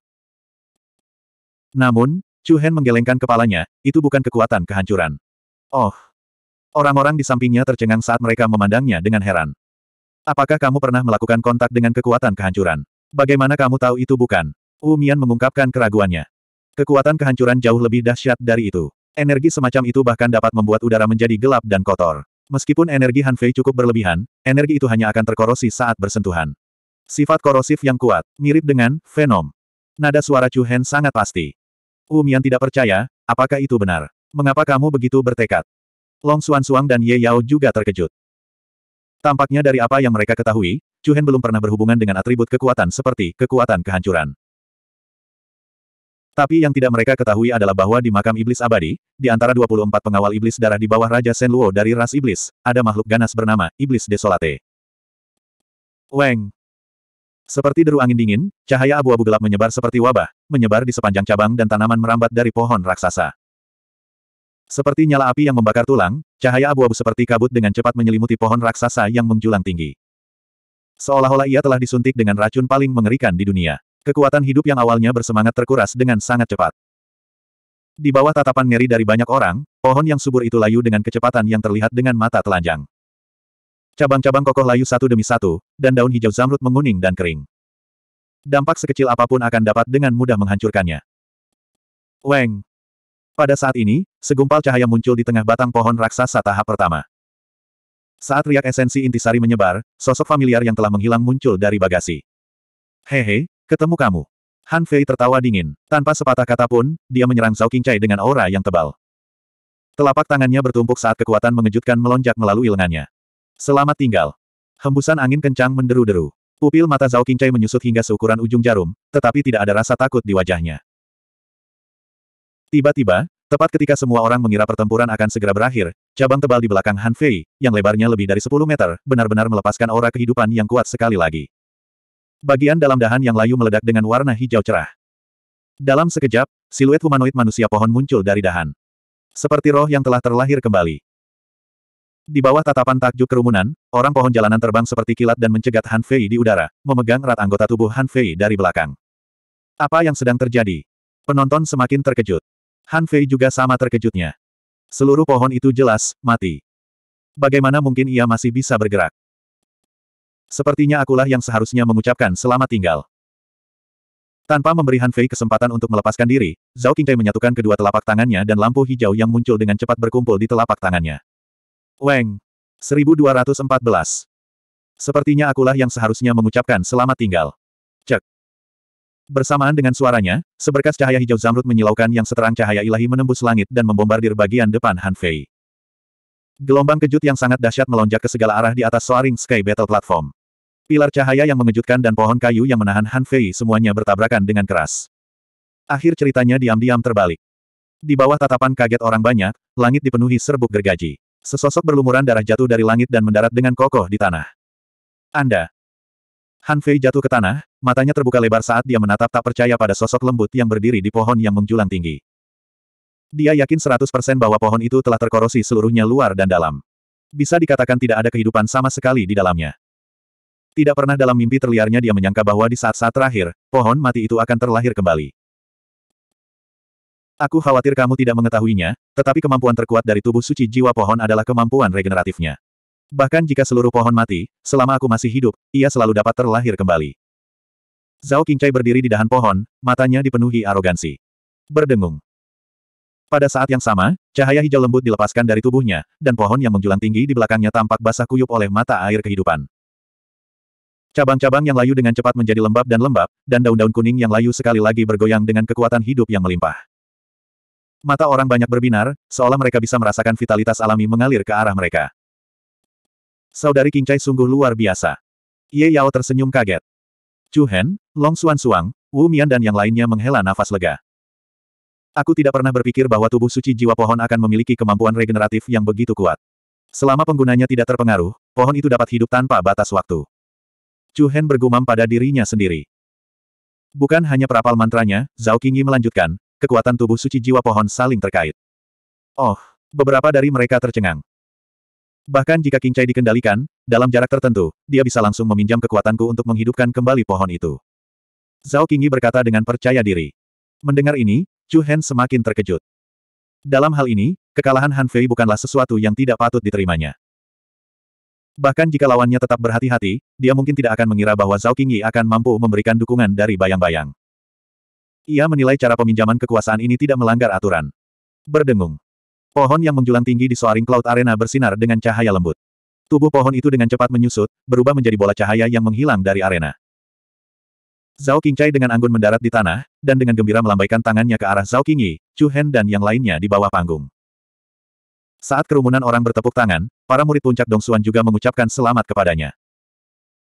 Namun, Chu Hen menggelengkan kepalanya, itu bukan kekuatan kehancuran. Oh! Orang-orang di sampingnya tercengang saat mereka memandangnya dengan heran. Apakah kamu pernah melakukan kontak dengan kekuatan kehancuran? Bagaimana kamu tahu itu bukan? Wu Mian mengungkapkan keraguannya. Kekuatan kehancuran jauh lebih dahsyat dari itu. Energi semacam itu bahkan dapat membuat udara menjadi gelap dan kotor. Meskipun energi Han Fei cukup berlebihan, energi itu hanya akan terkorosi saat bersentuhan. Sifat korosif yang kuat, mirip dengan Venom. Nada suara Chu Hen sangat pasti. yang tidak percaya, apakah itu benar? Mengapa kamu begitu bertekad? Long Xuan Suang dan Ye Yao juga terkejut. Tampaknya dari apa yang mereka ketahui, Chu Hen belum pernah berhubungan dengan atribut kekuatan seperti kekuatan kehancuran. Tapi yang tidak mereka ketahui adalah bahwa di makam iblis abadi, di antara 24 pengawal iblis darah di bawah Raja Senluo dari ras iblis, ada makhluk ganas bernama Iblis Desolate. Weng. Seperti deru angin dingin, cahaya abu-abu gelap menyebar seperti wabah, menyebar di sepanjang cabang dan tanaman merambat dari pohon raksasa. Seperti nyala api yang membakar tulang, cahaya abu-abu seperti kabut dengan cepat menyelimuti pohon raksasa yang menjulang tinggi. Seolah-olah ia telah disuntik dengan racun paling mengerikan di dunia. Kekuatan hidup yang awalnya bersemangat terkuras dengan sangat cepat. Di bawah tatapan ngeri dari banyak orang, pohon yang subur itu layu dengan kecepatan yang terlihat dengan mata telanjang. Cabang-cabang kokoh layu satu demi satu, dan daun hijau zamrud menguning dan kering. Dampak sekecil apapun akan dapat dengan mudah menghancurkannya. Weng! Pada saat ini, segumpal cahaya muncul di tengah batang pohon raksasa tahap pertama. Saat riak esensi intisari menyebar, sosok familiar yang telah menghilang muncul dari bagasi. Hehe, Ketemu kamu. Han Fei tertawa dingin. Tanpa sepatah kata pun, dia menyerang Zhao Qingcai dengan aura yang tebal. Telapak tangannya bertumpuk saat kekuatan mengejutkan melonjak melalui lengannya. Selamat tinggal. Hembusan angin kencang menderu-deru. Pupil mata Zhao Qingcai menyusut hingga seukuran ujung jarum, tetapi tidak ada rasa takut di wajahnya. Tiba-tiba, tepat ketika semua orang mengira pertempuran akan segera berakhir, cabang tebal di belakang Han Fei, yang lebarnya lebih dari 10 meter, benar-benar melepaskan aura kehidupan yang kuat sekali lagi. Bagian dalam dahan yang layu meledak dengan warna hijau cerah. Dalam sekejap, siluet humanoid manusia pohon muncul dari dahan. Seperti roh yang telah terlahir kembali. Di bawah tatapan takjub kerumunan, orang pohon jalanan terbang seperti kilat dan mencegat Han Fei di udara, memegang erat anggota tubuh Han Fei dari belakang. Apa yang sedang terjadi? Penonton semakin terkejut. Han Fei juga sama terkejutnya. Seluruh pohon itu jelas, mati. Bagaimana mungkin ia masih bisa bergerak? Sepertinya akulah yang seharusnya mengucapkan selamat tinggal. Tanpa memberi Han Fei kesempatan untuk melepaskan diri, Zhao Qingtai menyatukan kedua telapak tangannya dan lampu hijau yang muncul dengan cepat berkumpul di telapak tangannya. Weng! 1214. Sepertinya akulah yang seharusnya mengucapkan selamat tinggal. Cek! Bersamaan dengan suaranya, seberkas cahaya hijau zamrud menyilaukan yang seterang cahaya ilahi menembus langit dan membombardir bagian depan Han Fei. Gelombang kejut yang sangat dahsyat melonjak ke segala arah di atas Soaring Sky Battle Platform. Pilar cahaya yang mengejutkan dan pohon kayu yang menahan Han Fei semuanya bertabrakan dengan keras. Akhir ceritanya diam-diam terbalik. Di bawah tatapan kaget orang banyak, langit dipenuhi serbuk gergaji. Sesosok berlumuran darah jatuh dari langit dan mendarat dengan kokoh di tanah. Anda. Han Fei jatuh ke tanah, matanya terbuka lebar saat dia menatap tak percaya pada sosok lembut yang berdiri di pohon yang menjulang tinggi. Dia yakin 100% bahwa pohon itu telah terkorosi seluruhnya luar dan dalam. Bisa dikatakan tidak ada kehidupan sama sekali di dalamnya. Tidak pernah dalam mimpi terliarnya dia menyangka bahwa di saat-saat terakhir, pohon mati itu akan terlahir kembali. Aku khawatir kamu tidak mengetahuinya, tetapi kemampuan terkuat dari tubuh suci jiwa pohon adalah kemampuan regeneratifnya. Bahkan jika seluruh pohon mati, selama aku masih hidup, ia selalu dapat terlahir kembali. Zhao Qingcai berdiri di dahan pohon, matanya dipenuhi arogansi. Berdengung. Pada saat yang sama, cahaya hijau lembut dilepaskan dari tubuhnya, dan pohon yang menjulang tinggi di belakangnya tampak basah kuyup oleh mata air kehidupan. Cabang-cabang yang layu dengan cepat menjadi lembab dan lembab, dan daun-daun kuning yang layu sekali lagi bergoyang dengan kekuatan hidup yang melimpah. Mata orang banyak berbinar, seolah mereka bisa merasakan vitalitas alami mengalir ke arah mereka. Saudari Kincai sungguh luar biasa. Ye Yao tersenyum kaget. Chu Hen, Long Suan Suang, Wu Mian dan yang lainnya menghela nafas lega. Aku tidak pernah berpikir bahwa tubuh suci jiwa pohon akan memiliki kemampuan regeneratif yang begitu kuat. Selama penggunanya tidak terpengaruh, pohon itu dapat hidup tanpa batas waktu. Chu Hen bergumam pada dirinya sendiri. Bukan hanya perapal mantranya, Zhao Qingyi melanjutkan, kekuatan tubuh suci jiwa pohon saling terkait. Oh, beberapa dari mereka tercengang. Bahkan jika Qingcai dikendalikan, dalam jarak tertentu, dia bisa langsung meminjam kekuatanku untuk menghidupkan kembali pohon itu. Zhao Qingyi berkata dengan percaya diri. Mendengar ini, Chu Hen semakin terkejut. Dalam hal ini, kekalahan Han Fei bukanlah sesuatu yang tidak patut diterimanya. Bahkan jika lawannya tetap berhati-hati, dia mungkin tidak akan mengira bahwa Zhao Qingyi akan mampu memberikan dukungan dari bayang-bayang. Ia menilai cara peminjaman kekuasaan ini tidak melanggar aturan. Berdengung. Pohon yang menjulang tinggi di Soaring Cloud Arena bersinar dengan cahaya lembut. Tubuh pohon itu dengan cepat menyusut, berubah menjadi bola cahaya yang menghilang dari arena. Zhao Qingcai dengan anggun mendarat di tanah, dan dengan gembira melambaikan tangannya ke arah Zhao Qingyi, Chu Hen dan yang lainnya di bawah panggung. Saat kerumunan orang bertepuk tangan, para murid puncak Dongsuan juga mengucapkan selamat kepadanya.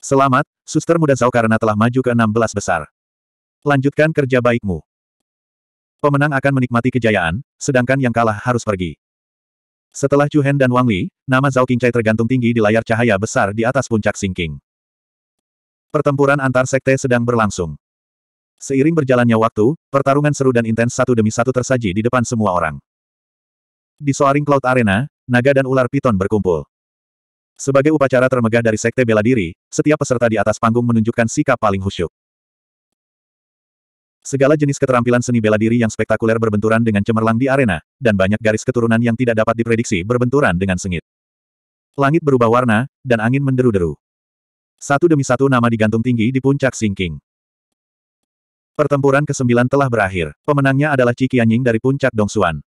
Selamat, suster muda Zhao karena telah maju ke enam belas besar. Lanjutkan kerja baikmu. Pemenang akan menikmati kejayaan, sedangkan yang kalah harus pergi. Setelah Chu Hen dan Wang Li, nama Zhao Qingcai tergantung tinggi di layar cahaya besar di atas puncak Singking. Pertempuran antar sekte sedang berlangsung. Seiring berjalannya waktu, pertarungan seru dan intens satu demi satu tersaji di depan semua orang. Di Soaring Cloud Arena, naga dan ular piton berkumpul. Sebagai upacara termegah dari Sekte Bela Diri, setiap peserta di atas panggung menunjukkan sikap paling khusyuk. Segala jenis keterampilan seni bela diri yang spektakuler berbenturan dengan cemerlang di arena, dan banyak garis keturunan yang tidak dapat diprediksi berbenturan dengan sengit. Langit berubah warna, dan angin menderu-deru. Satu demi satu nama digantung tinggi di puncak sinking. Pertempuran ke-9 telah berakhir. Pemenangnya adalah Ciki Anying dari puncak Dongsuan.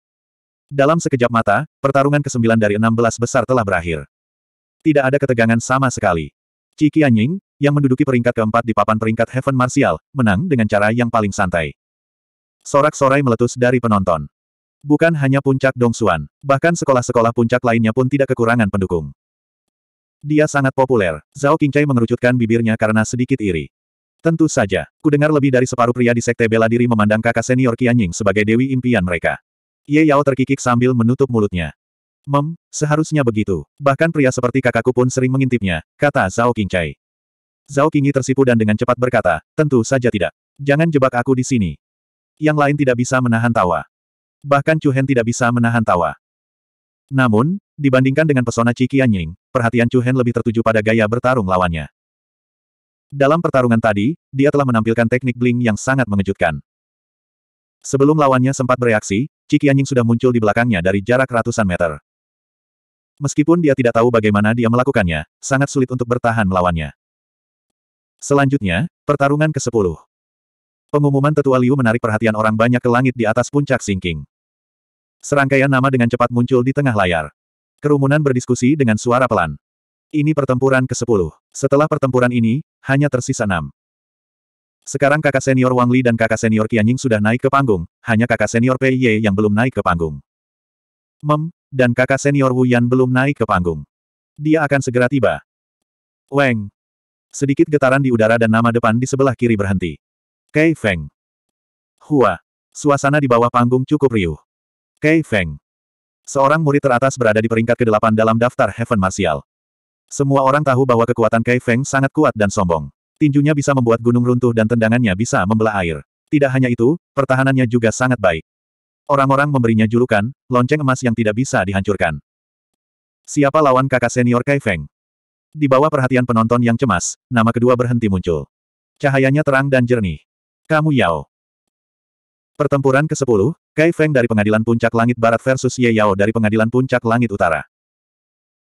Dalam sekejap mata, pertarungan ke-9 dari 16 besar telah berakhir. Tidak ada ketegangan sama sekali. Qi Qianying, yang menduduki peringkat keempat di papan peringkat Heaven Martial, menang dengan cara yang paling santai. Sorak-sorai meletus dari penonton. Bukan hanya puncak Dongsuan, bahkan sekolah-sekolah puncak lainnya pun tidak kekurangan pendukung. Dia sangat populer. Zhao Qingcai mengerucutkan bibirnya karena sedikit iri. Tentu saja, kudengar lebih dari separuh pria di sekte bela diri memandang kakak senior Qianying sebagai dewi impian mereka. Ye Yao terkikik sambil menutup mulutnya. Mem, seharusnya begitu. Bahkan pria seperti kakakku pun sering mengintipnya, kata Zhao Qingcai. Zhao Qingyi tersipu dan dengan cepat berkata, tentu saja tidak. Jangan jebak aku di sini. Yang lain tidak bisa menahan tawa. Bahkan Chu Hen tidak bisa menahan tawa. Namun, dibandingkan dengan pesona Qi Qianying, perhatian Chu Hen lebih tertuju pada gaya bertarung lawannya. Dalam pertarungan tadi, dia telah menampilkan teknik bling yang sangat mengejutkan. Sebelum lawannya sempat bereaksi, Ciki anjing sudah muncul di belakangnya dari jarak ratusan meter. Meskipun dia tidak tahu bagaimana dia melakukannya, sangat sulit untuk bertahan melawannya. Selanjutnya, pertarungan ke-10. Pengumuman tetua Liu menarik perhatian orang banyak ke langit di atas puncak Singking. Serangkaian nama dengan cepat muncul di tengah layar. Kerumunan berdiskusi dengan suara pelan. Ini pertempuran ke-10. Setelah pertempuran ini, hanya tersisa enam. Sekarang kakak senior Wang Li dan kakak senior Qianying sudah naik ke panggung, hanya kakak senior Pei Ye yang belum naik ke panggung. Mem, dan kakak senior Wu Yan belum naik ke panggung. Dia akan segera tiba. Weng. Sedikit getaran di udara dan nama depan di sebelah kiri berhenti. Kei Feng. Hua. Suasana di bawah panggung cukup riuh. Kei Feng. Seorang murid teratas berada di peringkat ke-8 dalam daftar Heaven Martial. Semua orang tahu bahwa kekuatan Kei Feng sangat kuat dan sombong tinjunya bisa membuat gunung runtuh dan tendangannya bisa membelah air. Tidak hanya itu, pertahanannya juga sangat baik. Orang-orang memberinya julukan, lonceng emas yang tidak bisa dihancurkan. Siapa lawan kakak senior Kai Feng? Di bawah perhatian penonton yang cemas, nama kedua berhenti muncul. Cahayanya terang dan jernih. Kamu Yao. Pertempuran ke-10, Kai Feng dari pengadilan puncak langit barat versus Ye Yao dari pengadilan puncak langit utara.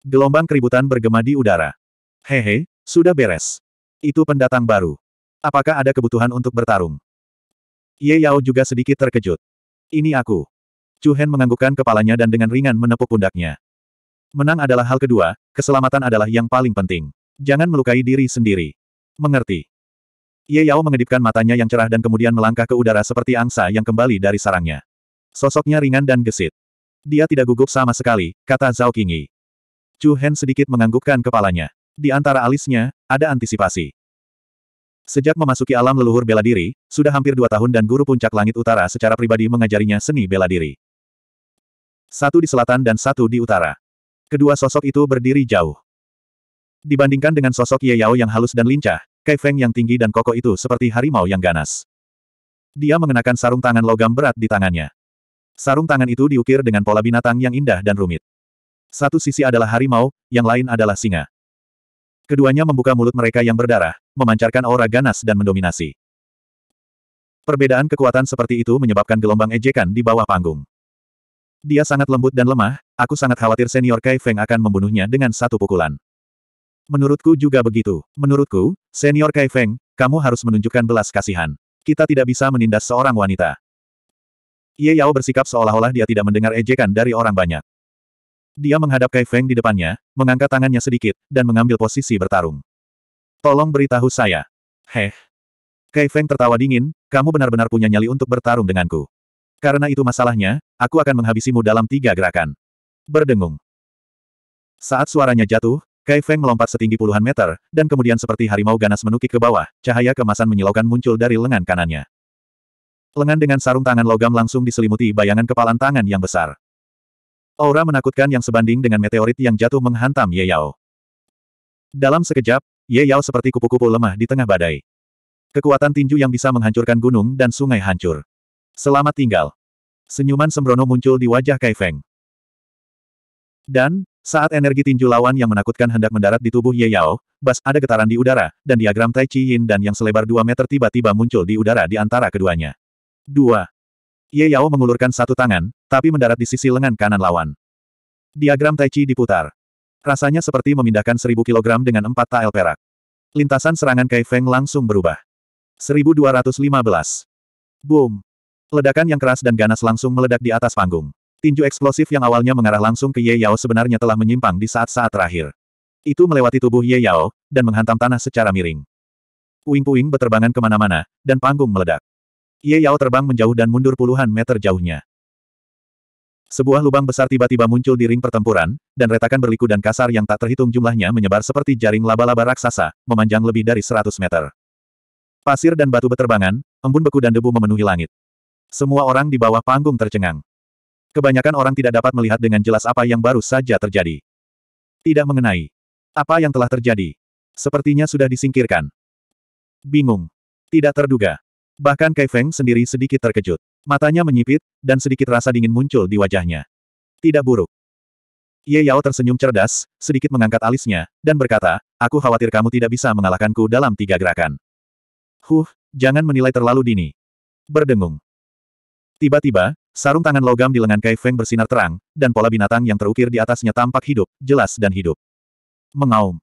Gelombang keributan bergema di udara. Hehe, sudah beres. Itu pendatang baru. Apakah ada kebutuhan untuk bertarung? Ye Yao juga sedikit terkejut. Ini aku. Chu Hen menganggukkan kepalanya dan dengan ringan menepuk pundaknya. Menang adalah hal kedua, keselamatan adalah yang paling penting. Jangan melukai diri sendiri. Mengerti. Ye Yao mengedipkan matanya yang cerah dan kemudian melangkah ke udara seperti angsa yang kembali dari sarangnya. Sosoknya ringan dan gesit. Dia tidak gugup sama sekali, kata Zhao Qingyi. Chu Hen sedikit menganggukkan kepalanya. Di antara alisnya, ada antisipasi. Sejak memasuki alam leluhur bela diri, sudah hampir dua tahun dan guru puncak langit utara secara pribadi mengajarinya seni bela diri. Satu di selatan dan satu di utara. Kedua sosok itu berdiri jauh. Dibandingkan dengan sosok Ye Yao yang halus dan lincah, Kai Feng yang tinggi dan kokoh itu seperti harimau yang ganas. Dia mengenakan sarung tangan logam berat di tangannya. Sarung tangan itu diukir dengan pola binatang yang indah dan rumit. Satu sisi adalah harimau, yang lain adalah singa. Keduanya membuka mulut mereka yang berdarah, memancarkan aura ganas dan mendominasi. Perbedaan kekuatan seperti itu menyebabkan gelombang ejekan di bawah panggung. Dia sangat lembut dan lemah, aku sangat khawatir senior Kai Feng akan membunuhnya dengan satu pukulan. Menurutku juga begitu. Menurutku, senior Kai Feng, kamu harus menunjukkan belas kasihan. Kita tidak bisa menindas seorang wanita. Ye Yao bersikap seolah-olah dia tidak mendengar ejekan dari orang banyak. Dia menghadap Kai Feng di depannya, mengangkat tangannya sedikit, dan mengambil posisi bertarung. Tolong beritahu saya. Heh. Kai Feng tertawa dingin, kamu benar-benar punya nyali untuk bertarung denganku. Karena itu masalahnya, aku akan menghabisimu dalam tiga gerakan. Berdengung. Saat suaranya jatuh, Kai Feng melompat setinggi puluhan meter, dan kemudian seperti harimau ganas menukik ke bawah, cahaya kemasan menyilaukan muncul dari lengan kanannya. Lengan dengan sarung tangan logam langsung diselimuti bayangan kepalan tangan yang besar. Aura menakutkan yang sebanding dengan meteorit yang jatuh menghantam Ye Yao. Dalam sekejap, Ye Yao seperti kupu-kupu lemah di tengah badai. Kekuatan tinju yang bisa menghancurkan gunung dan sungai hancur. Selamat tinggal. Senyuman sembrono muncul di wajah Kai Feng. Dan, saat energi tinju lawan yang menakutkan hendak mendarat di tubuh Ye Yao, bas ada getaran di udara, dan diagram Tai Chi Yin dan yang selebar 2 meter tiba-tiba muncul di udara di antara keduanya. 2. Ye Yao mengulurkan satu tangan, tapi mendarat di sisi lengan kanan lawan. Diagram Tai Chi diputar. Rasanya seperti memindahkan seribu kilogram dengan empat tael perak. Lintasan serangan Kai Feng langsung berubah. 1215. Boom. Ledakan yang keras dan ganas langsung meledak di atas panggung. Tinju eksplosif yang awalnya mengarah langsung ke Ye Yao sebenarnya telah menyimpang di saat-saat terakhir. Itu melewati tubuh Ye Yao, dan menghantam tanah secara miring. Puing-puing beterbangan kemana-mana, dan panggung meledak. Ye Yao terbang menjauh dan mundur puluhan meter jauhnya. Sebuah lubang besar tiba-tiba muncul di ring pertempuran, dan retakan berliku dan kasar yang tak terhitung jumlahnya menyebar seperti jaring laba-laba raksasa, memanjang lebih dari 100 meter. Pasir dan batu beterbangan, embun beku dan debu memenuhi langit. Semua orang di bawah panggung tercengang. Kebanyakan orang tidak dapat melihat dengan jelas apa yang baru saja terjadi. Tidak mengenai apa yang telah terjadi. Sepertinya sudah disingkirkan. Bingung. Tidak terduga. Bahkan Kai Feng sendiri sedikit terkejut. Matanya menyipit, dan sedikit rasa dingin muncul di wajahnya. Tidak buruk. Ye Yao tersenyum cerdas, sedikit mengangkat alisnya, dan berkata, aku khawatir kamu tidak bisa mengalahkanku dalam tiga gerakan. Huh, jangan menilai terlalu dini. Berdengung. Tiba-tiba, sarung tangan logam di lengan Kai Feng bersinar terang, dan pola binatang yang terukir di atasnya tampak hidup, jelas dan hidup. Mengaum.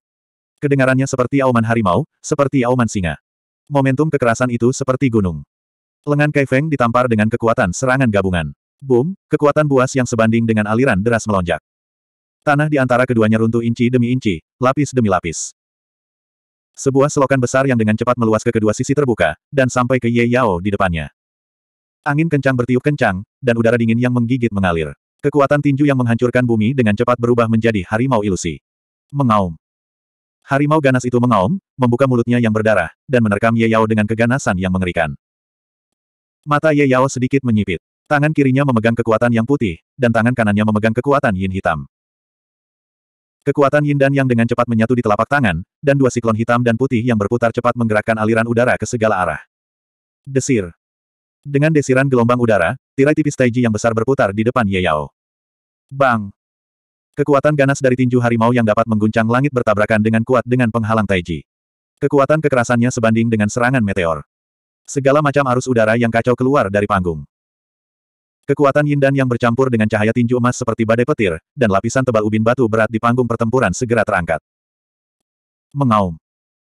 Kedengarannya seperti auman harimau, seperti auman singa. Momentum kekerasan itu seperti gunung. Lengan Kai Feng ditampar dengan kekuatan serangan gabungan. Boom, kekuatan buas yang sebanding dengan aliran deras melonjak. Tanah di antara keduanya runtuh inci demi inci, lapis demi lapis. Sebuah selokan besar yang dengan cepat meluas ke kedua sisi terbuka, dan sampai ke Ye Yao di depannya. Angin kencang bertiup kencang, dan udara dingin yang menggigit mengalir. Kekuatan tinju yang menghancurkan bumi dengan cepat berubah menjadi harimau ilusi. Mengaum. Harimau ganas itu mengaum, membuka mulutnya yang berdarah, dan menerkam Ye Yao dengan keganasan yang mengerikan. Mata Ye Yao sedikit menyipit. Tangan kirinya memegang kekuatan yang putih, dan tangan kanannya memegang kekuatan yin hitam. Kekuatan yin dan yang dengan cepat menyatu di telapak tangan, dan dua siklon hitam dan putih yang berputar cepat menggerakkan aliran udara ke segala arah. Desir. Dengan desiran gelombang udara, tirai tipis Taiji yang besar berputar di depan Ye Yao. Bang! Kekuatan ganas dari tinju harimau yang dapat mengguncang langit bertabrakan dengan kuat dengan penghalang Taiji. Kekuatan kekerasannya sebanding dengan serangan meteor. Segala macam arus udara yang kacau keluar dari panggung. Kekuatan yin dan yang bercampur dengan cahaya tinju emas seperti badai petir, dan lapisan tebal ubin batu berat di panggung pertempuran segera terangkat. Mengaum.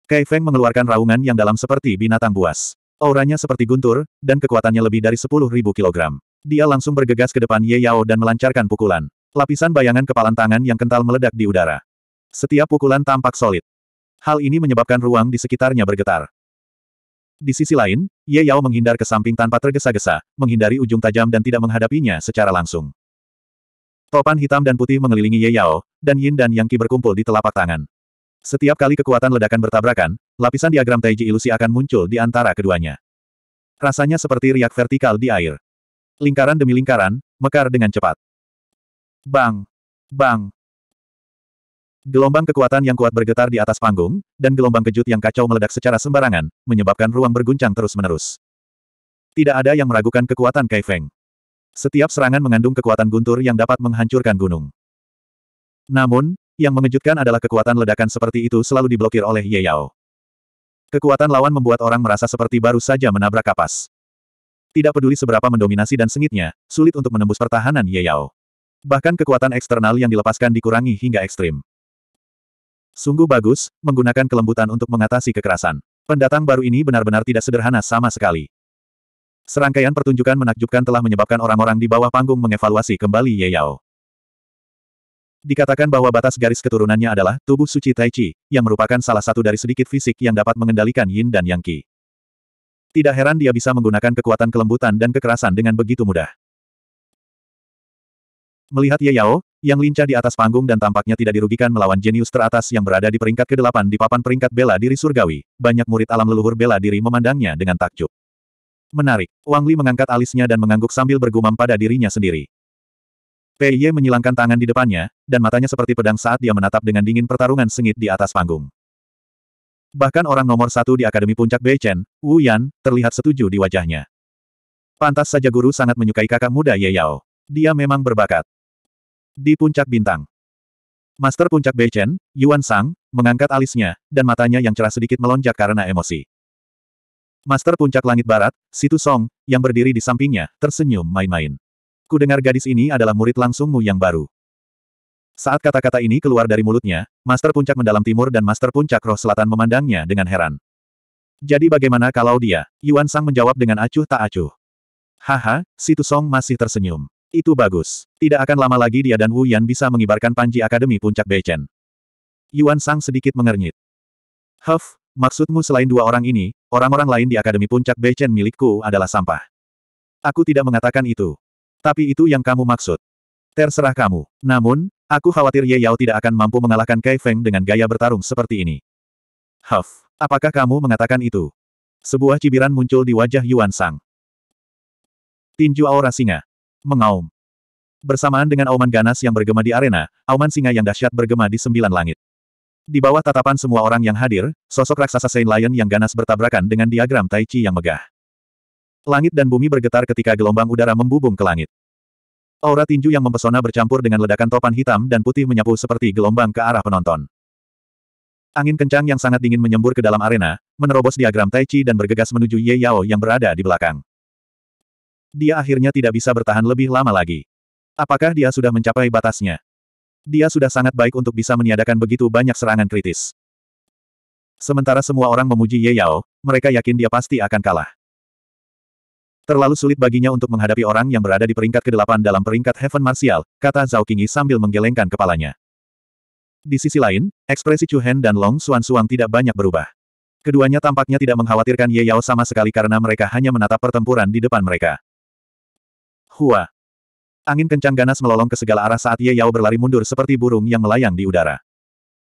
Kai Feng mengeluarkan raungan yang dalam seperti binatang buas. Auranya seperti guntur, dan kekuatannya lebih dari 10.000 kg. Dia langsung bergegas ke depan Ye Yao dan melancarkan pukulan. Lapisan bayangan kepalan tangan yang kental meledak di udara. Setiap pukulan tampak solid. Hal ini menyebabkan ruang di sekitarnya bergetar. Di sisi lain, Ye Yao menghindar ke samping tanpa tergesa-gesa, menghindari ujung tajam dan tidak menghadapinya secara langsung. Topan hitam dan putih mengelilingi Ye Yao, dan Yin dan Yang Qi berkumpul di telapak tangan. Setiap kali kekuatan ledakan bertabrakan, lapisan diagram Taiji ilusi akan muncul di antara keduanya. Rasanya seperti riak vertikal di air. Lingkaran demi lingkaran, mekar dengan cepat. Bang! Bang! Gelombang kekuatan yang kuat bergetar di atas panggung, dan gelombang kejut yang kacau meledak secara sembarangan, menyebabkan ruang berguncang terus-menerus. Tidak ada yang meragukan kekuatan Kai Feng. Setiap serangan mengandung kekuatan guntur yang dapat menghancurkan gunung. Namun, yang mengejutkan adalah kekuatan ledakan seperti itu selalu diblokir oleh Ye Yao. Kekuatan lawan membuat orang merasa seperti baru saja menabrak kapas. Tidak peduli seberapa mendominasi dan sengitnya, sulit untuk menembus pertahanan Ye Yao. Bahkan kekuatan eksternal yang dilepaskan dikurangi hingga ekstrim. Sungguh bagus, menggunakan kelembutan untuk mengatasi kekerasan. Pendatang baru ini benar-benar tidak sederhana sama sekali. Serangkaian pertunjukan menakjubkan telah menyebabkan orang-orang di bawah panggung mengevaluasi kembali Ye Yao. Dikatakan bahwa batas garis keturunannya adalah tubuh suci Tai Chi, yang merupakan salah satu dari sedikit fisik yang dapat mengendalikan Yin dan Yang Qi. Tidak heran dia bisa menggunakan kekuatan kelembutan dan kekerasan dengan begitu mudah. Melihat Ye Yao, yang lincah di atas panggung dan tampaknya tidak dirugikan melawan jenius teratas yang berada di peringkat ke-8 di papan peringkat bela diri surgawi, banyak murid alam leluhur bela diri memandangnya dengan takjub. Menarik, Wang Li mengangkat alisnya dan mengangguk sambil bergumam pada dirinya sendiri. Pei Ye menyilangkan tangan di depannya, dan matanya seperti pedang saat dia menatap dengan dingin pertarungan sengit di atas panggung. Bahkan orang nomor satu di Akademi Puncak Beichen, Wu Yan, terlihat setuju di wajahnya. Pantas saja guru sangat menyukai kakak muda Ye Yao. Dia memang berbakat. Di puncak bintang. Master puncak Beichen, Yuan Sang, mengangkat alisnya, dan matanya yang cerah sedikit melonjak karena emosi. Master puncak langit barat, Situ Song, yang berdiri di sampingnya, tersenyum main-main. Kudengar gadis ini adalah murid langsungmu yang baru. Saat kata-kata ini keluar dari mulutnya, Master Puncak Mendalam Timur dan Master Puncak Roh Selatan memandangnya dengan heran. Jadi bagaimana kalau dia? Yuan Sang menjawab dengan acuh tak acuh. Haha, Situ Song masih tersenyum. Itu bagus. Tidak akan lama lagi dia dan Wu Yan bisa mengibarkan Panji Akademi Puncak Beichen. Yuan Sang sedikit mengernyit. Huff, maksudmu selain dua orang ini, orang-orang lain di Akademi Puncak Beichen milikku adalah sampah. Aku tidak mengatakan itu. Tapi itu yang kamu maksud. Terserah kamu. Namun, aku khawatir Ye Yao tidak akan mampu mengalahkan Kai Feng dengan gaya bertarung seperti ini. Huff, apakah kamu mengatakan itu? Sebuah cibiran muncul di wajah Yuan Sang. Tinju aura singa. Mengaum. Bersamaan dengan auman ganas yang bergema di arena, auman singa yang dahsyat bergema di sembilan langit. Di bawah tatapan semua orang yang hadir, sosok raksasa Saint Lion yang ganas bertabrakan dengan diagram Tai Chi yang megah. Langit dan bumi bergetar ketika gelombang udara membubung ke langit. Aura tinju yang mempesona bercampur dengan ledakan topan hitam dan putih menyapu seperti gelombang ke arah penonton. Angin kencang yang sangat dingin menyembur ke dalam arena, menerobos diagram Tai Chi dan bergegas menuju Ye Yao yang berada di belakang. Dia akhirnya tidak bisa bertahan lebih lama lagi. Apakah dia sudah mencapai batasnya? Dia sudah sangat baik untuk bisa meniadakan begitu banyak serangan kritis. Sementara semua orang memuji Ye Yao, mereka yakin dia pasti akan kalah. Terlalu sulit baginya untuk menghadapi orang yang berada di peringkat ke-8 dalam peringkat Heaven Martial, kata Zhao Qingyi sambil menggelengkan kepalanya. Di sisi lain, ekspresi Chu Hen dan Long Xuan Xuan tidak banyak berubah. Keduanya tampaknya tidak mengkhawatirkan Ye Yao sama sekali karena mereka hanya menatap pertempuran di depan mereka. Hua. Angin kencang ganas melolong ke segala arah saat Ye Yao berlari mundur seperti burung yang melayang di udara.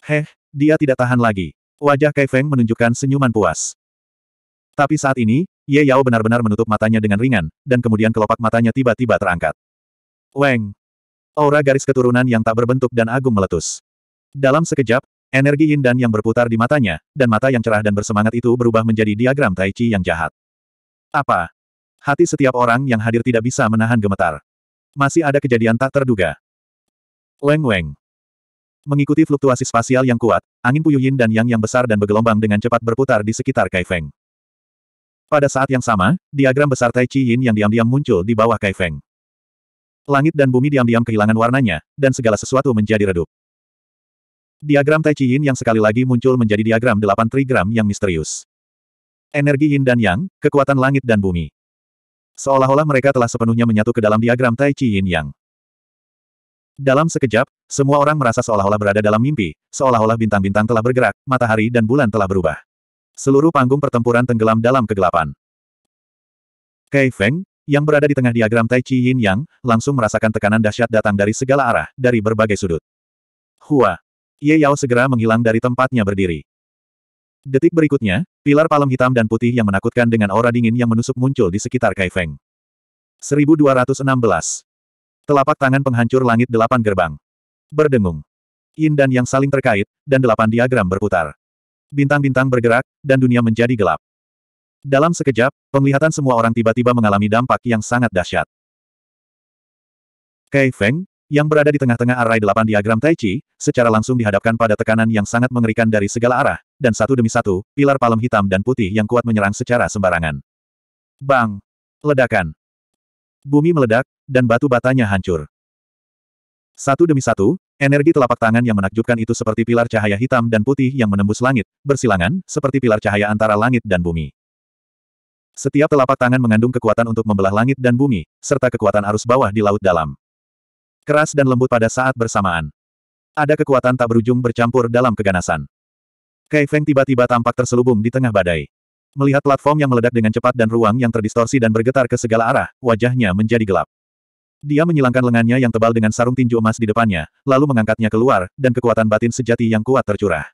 Heh, dia tidak tahan lagi. Wajah Kai Feng menunjukkan senyuman puas. Tapi saat ini, Ye Yao benar-benar menutup matanya dengan ringan, dan kemudian kelopak matanya tiba-tiba terangkat. Weng! Aura garis keturunan yang tak berbentuk dan agung meletus. Dalam sekejap, energi yin dan yang berputar di matanya, dan mata yang cerah dan bersemangat itu berubah menjadi diagram tai chi yang jahat. Apa? Hati setiap orang yang hadir tidak bisa menahan gemetar. Masih ada kejadian tak terduga. Weng-weng. Mengikuti fluktuasi spasial yang kuat, angin puyuh Yin dan yang yang besar dan bergelombang dengan cepat berputar di sekitar Kaifeng. Pada saat yang sama, diagram besar Tai Chi Yin yang diam-diam muncul di bawah Kaifeng. Langit dan bumi diam-diam kehilangan warnanya, dan segala sesuatu menjadi redup. Diagram Tai Chi Yin yang sekali lagi muncul menjadi diagram delapan trigram yang misterius. Energi Yin dan Yang, kekuatan langit dan bumi. Seolah-olah mereka telah sepenuhnya menyatu ke dalam diagram Tai Chi Yin Yang. Dalam sekejap, semua orang merasa seolah-olah berada dalam mimpi, seolah-olah bintang-bintang telah bergerak, matahari dan bulan telah berubah. Seluruh panggung pertempuran tenggelam dalam kegelapan. Kai Feng, yang berada di tengah diagram Tai Chi Yin Yang, langsung merasakan tekanan dahsyat datang dari segala arah, dari berbagai sudut. Hua! Ye Yao segera menghilang dari tempatnya berdiri. Detik berikutnya, pilar palem hitam dan putih yang menakutkan dengan aura dingin yang menusuk muncul di sekitar Kai Feng. 1216. Telapak tangan penghancur langit delapan gerbang. Berdengung. Yin dan yang saling terkait, dan delapan diagram berputar. Bintang-bintang bergerak, dan dunia menjadi gelap. Dalam sekejap, penglihatan semua orang tiba-tiba mengalami dampak yang sangat dahsyat. Kai Feng, yang berada di tengah-tengah array delapan diagram Tai Chi, secara langsung dihadapkan pada tekanan yang sangat mengerikan dari segala arah, dan satu demi satu, pilar palem hitam dan putih yang kuat menyerang secara sembarangan. Bang! Ledakan! Bumi meledak, dan batu batanya hancur. Satu demi satu, energi telapak tangan yang menakjubkan itu seperti pilar cahaya hitam dan putih yang menembus langit, bersilangan, seperti pilar cahaya antara langit dan bumi. Setiap telapak tangan mengandung kekuatan untuk membelah langit dan bumi, serta kekuatan arus bawah di laut dalam. Keras dan lembut pada saat bersamaan. Ada kekuatan tak berujung bercampur dalam keganasan. Kai Feng tiba-tiba tampak terselubung di tengah badai. Melihat platform yang meledak dengan cepat dan ruang yang terdistorsi dan bergetar ke segala arah, wajahnya menjadi gelap. Dia menyilangkan lengannya yang tebal dengan sarung tinju emas di depannya, lalu mengangkatnya keluar, dan kekuatan batin sejati yang kuat tercurah.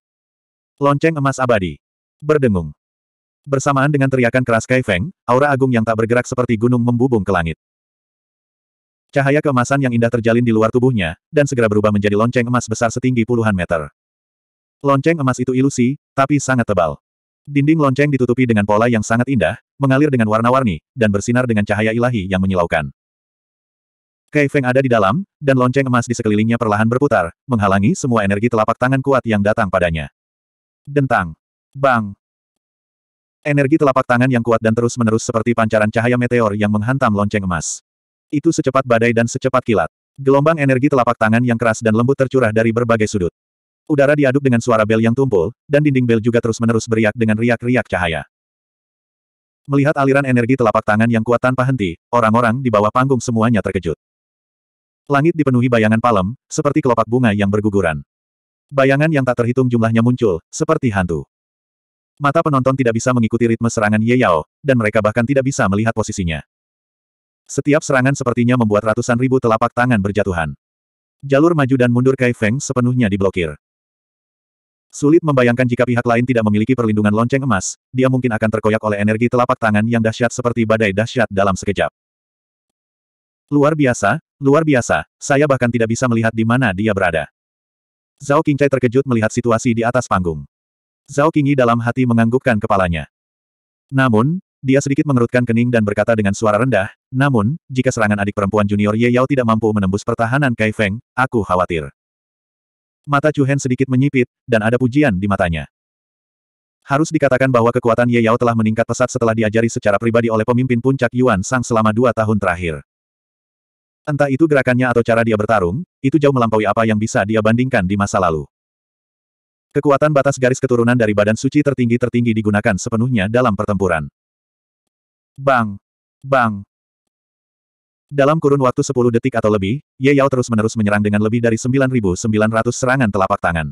Lonceng emas abadi. Berdengung. Bersamaan dengan teriakan keras Kai Feng, aura agung yang tak bergerak seperti gunung membubung ke langit. Cahaya keemasan yang indah terjalin di luar tubuhnya, dan segera berubah menjadi lonceng emas besar setinggi puluhan meter. Lonceng emas itu ilusi, tapi sangat tebal. Dinding lonceng ditutupi dengan pola yang sangat indah, mengalir dengan warna-warni, dan bersinar dengan cahaya ilahi yang menyilaukan. Kai Feng ada di dalam, dan lonceng emas di sekelilingnya perlahan berputar, menghalangi semua energi telapak tangan kuat yang datang padanya. Dentang. Bang. Energi telapak tangan yang kuat dan terus-menerus seperti pancaran cahaya meteor yang menghantam lonceng emas. Itu secepat badai dan secepat kilat. Gelombang energi telapak tangan yang keras dan lembut tercurah dari berbagai sudut. Udara diaduk dengan suara bel yang tumpul, dan dinding bel juga terus-menerus beriak dengan riak-riak cahaya. Melihat aliran energi telapak tangan yang kuat tanpa henti, orang-orang di bawah panggung semuanya terkejut. Langit dipenuhi bayangan palem, seperti kelopak bunga yang berguguran. Bayangan yang tak terhitung jumlahnya muncul, seperti hantu. Mata penonton tidak bisa mengikuti ritme serangan Ye Yao, dan mereka bahkan tidak bisa melihat posisinya. Setiap serangan sepertinya membuat ratusan ribu telapak tangan berjatuhan. Jalur maju dan mundur Kai Feng sepenuhnya diblokir. Sulit membayangkan jika pihak lain tidak memiliki perlindungan lonceng emas, dia mungkin akan terkoyak oleh energi telapak tangan yang dahsyat seperti badai dahsyat dalam sekejap. Luar biasa, luar biasa, saya bahkan tidak bisa melihat di mana dia berada. Zhao Qingcai terkejut melihat situasi di atas panggung. Zhao Qingyi dalam hati menganggukkan kepalanya. Namun, dia sedikit mengerutkan kening dan berkata dengan suara rendah, namun, jika serangan adik perempuan junior Ye Yao tidak mampu menembus pertahanan Kai Feng, aku khawatir. Mata Chu Hen sedikit menyipit, dan ada pujian di matanya. Harus dikatakan bahwa kekuatan Ye Yao telah meningkat pesat setelah diajari secara pribadi oleh pemimpin puncak Yuan Sang selama dua tahun terakhir. Entah itu gerakannya atau cara dia bertarung, itu jauh melampaui apa yang bisa dia bandingkan di masa lalu. Kekuatan batas garis keturunan dari badan suci tertinggi-tertinggi digunakan sepenuhnya dalam pertempuran. Bang! Bang! Dalam kurun waktu 10 detik atau lebih, Ye Yao terus-menerus menyerang dengan lebih dari 9.900 serangan telapak tangan.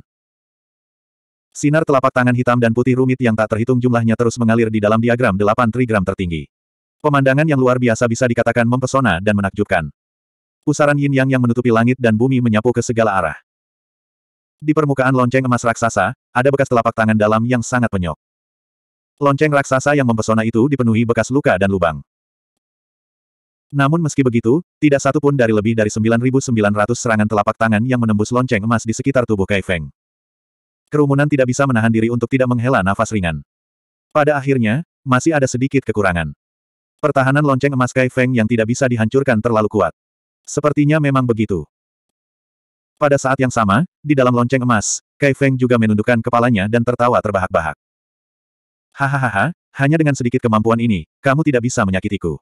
Sinar telapak tangan hitam dan putih rumit yang tak terhitung jumlahnya terus mengalir di dalam diagram 8 trigram tertinggi. Pemandangan yang luar biasa bisa dikatakan mempesona dan menakjubkan. Pusaran yin yang yang menutupi langit dan bumi menyapu ke segala arah. Di permukaan lonceng emas raksasa, ada bekas telapak tangan dalam yang sangat penyok. Lonceng raksasa yang mempesona itu dipenuhi bekas luka dan lubang. Namun meski begitu, tidak satu pun dari lebih dari 9.900 serangan telapak tangan yang menembus lonceng emas di sekitar tubuh Kai Feng. Kerumunan tidak bisa menahan diri untuk tidak menghela nafas ringan. Pada akhirnya, masih ada sedikit kekurangan. Pertahanan lonceng emas Kai Feng yang tidak bisa dihancurkan terlalu kuat. Sepertinya memang begitu. Pada saat yang sama, di dalam lonceng emas, Kai Feng juga menundukkan kepalanya dan tertawa terbahak-bahak. Hahaha, hanya dengan sedikit kemampuan ini, kamu tidak bisa menyakitiku.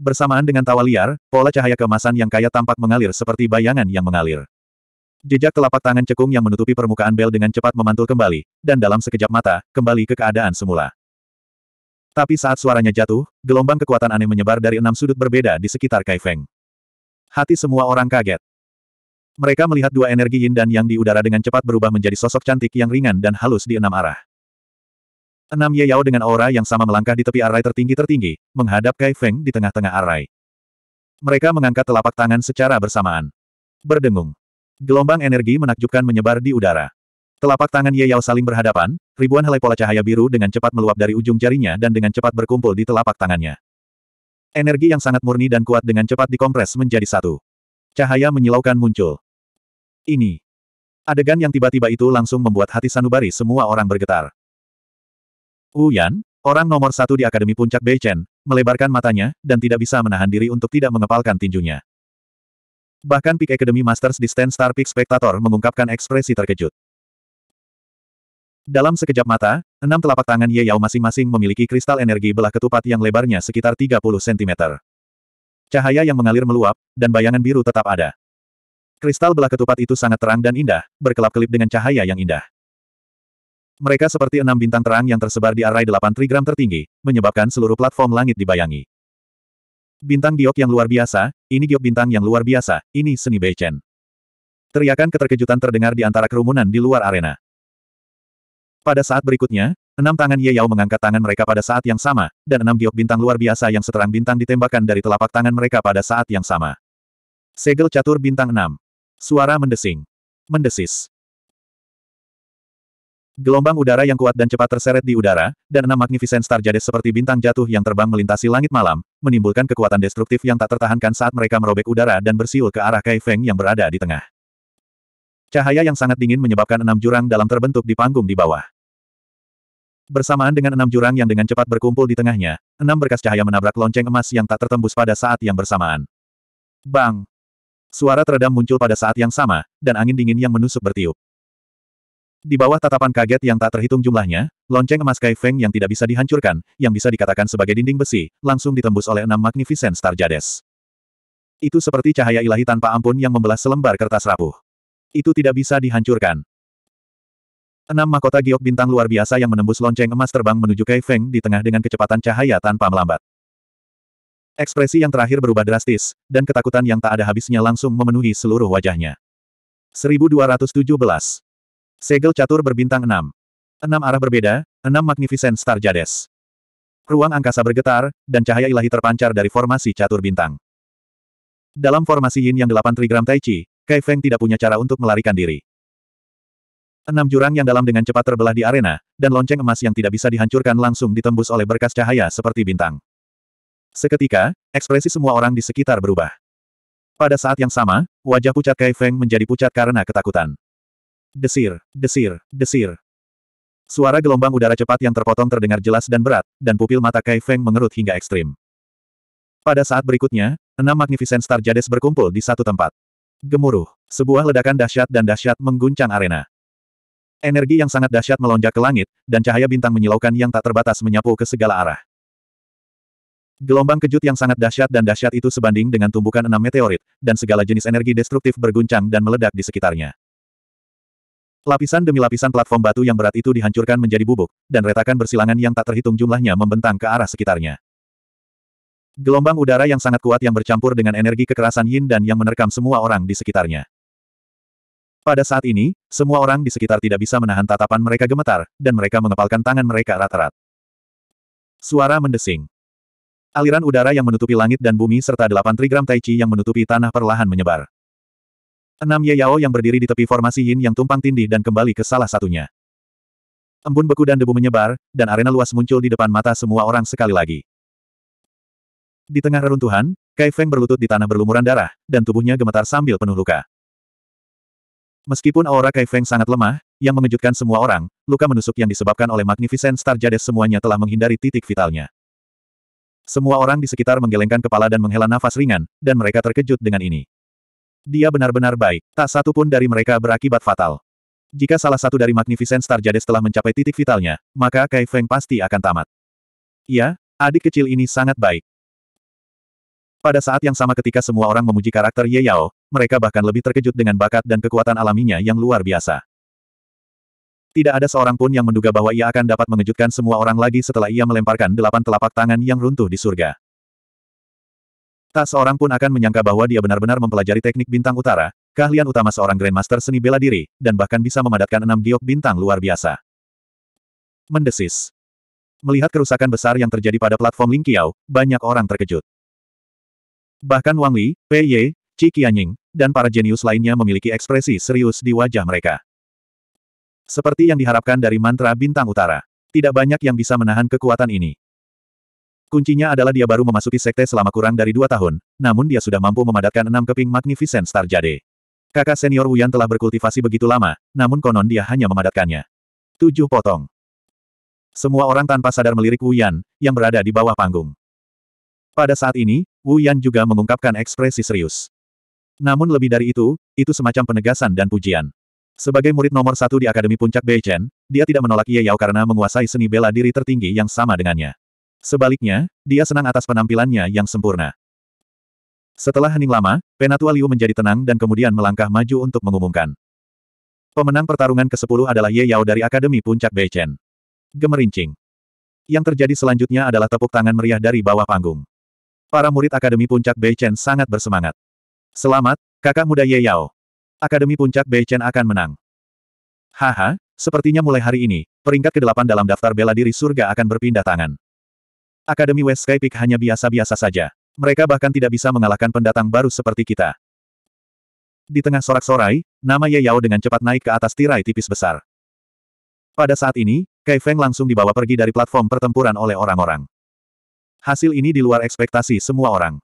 Bersamaan dengan tawa liar, pola cahaya kemasan yang kaya tampak mengalir seperti bayangan yang mengalir. Jejak telapak tangan cekung yang menutupi permukaan bel dengan cepat memantul kembali, dan dalam sekejap mata, kembali ke keadaan semula. Tapi saat suaranya jatuh, gelombang kekuatan aneh menyebar dari enam sudut berbeda di sekitar Kaifeng. Hati semua orang kaget. Mereka melihat dua energi yin dan yang di udara dengan cepat berubah menjadi sosok cantik yang ringan dan halus di enam arah. Enam Ye Yao dengan aura yang sama melangkah di tepi arai tertinggi-tertinggi, menghadap Kai Feng di tengah-tengah arai. Mereka mengangkat telapak tangan secara bersamaan. Berdengung. Gelombang energi menakjubkan menyebar di udara. Telapak tangan Ye Yao saling berhadapan, ribuan helai pola cahaya biru dengan cepat meluap dari ujung jarinya dan dengan cepat berkumpul di telapak tangannya. Energi yang sangat murni dan kuat dengan cepat dikompres menjadi satu. Cahaya menyilaukan muncul. Ini. Adegan yang tiba-tiba itu langsung membuat hati Sanubari semua orang bergetar. Wu Yan, orang nomor satu di Akademi Puncak Beichen, melebarkan matanya, dan tidak bisa menahan diri untuk tidak mengepalkan tinjunya. Bahkan Peak Academy Masters di stand Star Peak Spectator mengungkapkan ekspresi terkejut. Dalam sekejap mata, enam telapak tangan Ye Yao masing-masing memiliki kristal energi belah ketupat yang lebarnya sekitar 30 cm. Cahaya yang mengalir meluap, dan bayangan biru tetap ada. Kristal belah ketupat itu sangat terang dan indah, berkelap-kelip dengan cahaya yang indah. Mereka seperti enam bintang terang yang tersebar di arai delapan trigram tertinggi, menyebabkan seluruh platform langit dibayangi. Bintang giok yang luar biasa, ini giok bintang yang luar biasa, ini seni Beichen. Teriakan keterkejutan terdengar di antara kerumunan di luar arena. Pada saat berikutnya, enam tangan Ye Yao mengangkat tangan mereka pada saat yang sama, dan enam giok bintang luar biasa yang seterang bintang ditembakkan dari telapak tangan mereka pada saat yang sama. Segel catur bintang enam. Suara mendesing. Mendesis. Gelombang udara yang kuat dan cepat terseret di udara, dan enam magnificent star jades seperti bintang jatuh yang terbang melintasi langit malam, menimbulkan kekuatan destruktif yang tak tertahankan saat mereka merobek udara dan bersiul ke arah Kai Feng yang berada di tengah. Cahaya yang sangat dingin menyebabkan enam jurang dalam terbentuk di panggung di bawah. Bersamaan dengan enam jurang yang dengan cepat berkumpul di tengahnya, enam berkas cahaya menabrak lonceng emas yang tak tertembus pada saat yang bersamaan. Bang! Suara teredam muncul pada saat yang sama, dan angin dingin yang menusuk bertiup. Di bawah tatapan kaget yang tak terhitung jumlahnya, lonceng emas Kai Feng yang tidak bisa dihancurkan, yang bisa dikatakan sebagai dinding besi, langsung ditembus oleh enam Magnificent Star Jades. Itu seperti cahaya ilahi tanpa ampun yang membelah selembar kertas rapuh. Itu tidak bisa dihancurkan. Enam mahkota giok bintang luar biasa yang menembus lonceng emas terbang menuju Kai Feng di tengah dengan kecepatan cahaya tanpa melambat. Ekspresi yang terakhir berubah drastis, dan ketakutan yang tak ada habisnya langsung memenuhi seluruh wajahnya. 1217 Segel catur berbintang Enam, Enam arah berbeda, enam magnificent star jades. Ruang angkasa bergetar, dan cahaya ilahi terpancar dari formasi catur bintang. Dalam formasi yin yang delapan trigram tai chi, Kai Feng tidak punya cara untuk melarikan diri. Enam jurang yang dalam dengan cepat terbelah di arena, dan lonceng emas yang tidak bisa dihancurkan langsung ditembus oleh berkas cahaya seperti bintang. Seketika, ekspresi semua orang di sekitar berubah. Pada saat yang sama, wajah pucat Kai Feng menjadi pucat karena ketakutan desir, desir, desir. Suara gelombang udara cepat yang terpotong terdengar jelas dan berat, dan pupil mata Kai Feng mengerut hingga ekstrim. Pada saat berikutnya, enam Magnificent Star Jades berkumpul di satu tempat. Gemuruh, sebuah ledakan dahsyat dan dahsyat mengguncang arena. Energi yang sangat dahsyat melonjak ke langit, dan cahaya bintang menyilaukan yang tak terbatas menyapu ke segala arah. Gelombang kejut yang sangat dahsyat dan dahsyat itu sebanding dengan tumbukan enam meteorit, dan segala jenis energi destruktif berguncang dan meledak di sekitarnya. Lapisan demi lapisan platform batu yang berat itu dihancurkan menjadi bubuk, dan retakan bersilangan yang tak terhitung jumlahnya membentang ke arah sekitarnya. Gelombang udara yang sangat kuat yang bercampur dengan energi kekerasan yin dan yang menerkam semua orang di sekitarnya. Pada saat ini, semua orang di sekitar tidak bisa menahan tatapan mereka gemetar, dan mereka mengepalkan tangan mereka erat-erat. Suara mendesing. Aliran udara yang menutupi langit dan bumi serta delapan trigram tai chi yang menutupi tanah perlahan menyebar. Enam Ye Yao yang berdiri di tepi formasi Yin yang tumpang tindih dan kembali ke salah satunya. Embun beku dan debu menyebar, dan arena luas muncul di depan mata semua orang sekali lagi. Di tengah reruntuhan, Kai Feng berlutut di tanah berlumuran darah, dan tubuhnya gemetar sambil penuh luka. Meskipun aura Kai Feng sangat lemah, yang mengejutkan semua orang, luka menusuk yang disebabkan oleh Magnificent Star Jades semuanya telah menghindari titik vitalnya. Semua orang di sekitar menggelengkan kepala dan menghela nafas ringan, dan mereka terkejut dengan ini. Dia benar-benar baik. Tak satu pun dari mereka berakibat fatal. Jika salah satu dari Magnificent Star Jades telah mencapai titik vitalnya, maka Kai Feng pasti akan tamat. Ya, adik kecil ini sangat baik. Pada saat yang sama ketika semua orang memuji karakter Ye Yao, mereka bahkan lebih terkejut dengan bakat dan kekuatan alaminya yang luar biasa. Tidak ada seorang pun yang menduga bahwa ia akan dapat mengejutkan semua orang lagi setelah ia melemparkan delapan telapak tangan yang runtuh di surga. Tak seorang pun akan menyangka bahwa dia benar-benar mempelajari teknik bintang utara, keahlian utama seorang Grandmaster seni bela diri, dan bahkan bisa memadatkan enam giok bintang luar biasa. Mendesis. Melihat kerusakan besar yang terjadi pada platform Lingqiao, banyak orang terkejut. Bahkan Wang Li, Pei Ye, Qi Qianying, dan para jenius lainnya memiliki ekspresi serius di wajah mereka. Seperti yang diharapkan dari mantra bintang utara, tidak banyak yang bisa menahan kekuatan ini. Kuncinya adalah dia baru memasuki sekte selama kurang dari dua tahun, namun dia sudah mampu memadatkan enam keping Magnificent Star Jade. Kakak senior Wuyan telah berkultivasi begitu lama, namun konon dia hanya memadatkannya. Tujuh potong. Semua orang tanpa sadar melirik Wuyan, yang berada di bawah panggung. Pada saat ini, Wuyan juga mengungkapkan ekspresi serius. Namun lebih dari itu, itu semacam penegasan dan pujian. Sebagai murid nomor satu di Akademi Puncak Beichen, dia tidak menolak Ye Yao karena menguasai seni bela diri tertinggi yang sama dengannya. Sebaliknya, dia senang atas penampilannya yang sempurna. Setelah hening lama, Penatua Liu menjadi tenang dan kemudian melangkah maju untuk mengumumkan. Pemenang pertarungan ke-10 adalah Ye Yao dari Akademi Puncak Beichen. Gemerincing. Yang terjadi selanjutnya adalah tepuk tangan meriah dari bawah panggung. Para murid Akademi Puncak Beichen sangat bersemangat. Selamat, kakak muda Ye Yao. Akademi Puncak Beichen akan menang. Haha, sepertinya mulai hari ini, peringkat ke-8 dalam daftar bela diri surga akan berpindah tangan. Akademi West Sky Peak hanya biasa-biasa saja. Mereka bahkan tidak bisa mengalahkan pendatang baru seperti kita. Di tengah sorak-sorai, nama Ye Yao dengan cepat naik ke atas tirai tipis besar. Pada saat ini, Kai Feng langsung dibawa pergi dari platform pertempuran oleh orang-orang. Hasil ini di luar ekspektasi semua orang.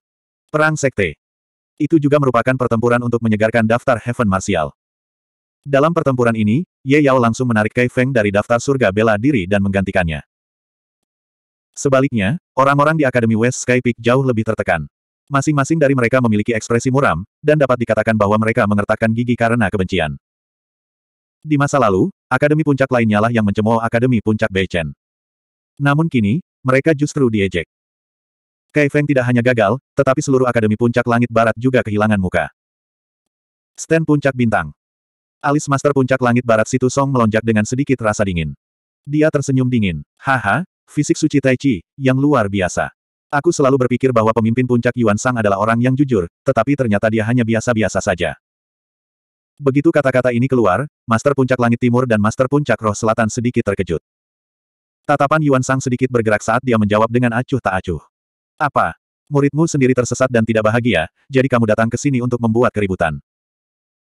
Perang Sekte. Itu juga merupakan pertempuran untuk menyegarkan daftar Heaven Martial. Dalam pertempuran ini, Ye Yao langsung menarik Kai Feng dari daftar surga bela diri dan menggantikannya. Sebaliknya, orang-orang di Akademi West Sky Peak jauh lebih tertekan. Masing-masing dari mereka memiliki ekspresi muram, dan dapat dikatakan bahwa mereka mengertakkan gigi karena kebencian. Di masa lalu, Akademi Puncak lainnya lah yang mencemooh Akademi Puncak Beichen. Namun kini, mereka justru diejek. Kai Feng tidak hanya gagal, tetapi seluruh Akademi Puncak Langit Barat juga kehilangan muka. Stand Puncak Bintang Alis Master Puncak Langit Barat Situ Song melonjak dengan sedikit rasa dingin. Dia tersenyum dingin. Haha, Fisik suci Tai Chi, yang luar biasa. Aku selalu berpikir bahwa pemimpin puncak Yuan Sang adalah orang yang jujur, tetapi ternyata dia hanya biasa-biasa saja. Begitu kata-kata ini keluar, Master Puncak Langit Timur dan Master Puncak Roh Selatan sedikit terkejut. Tatapan Yuan Sang sedikit bergerak saat dia menjawab dengan acuh tak acuh. Apa? Muridmu sendiri tersesat dan tidak bahagia, jadi kamu datang ke sini untuk membuat keributan.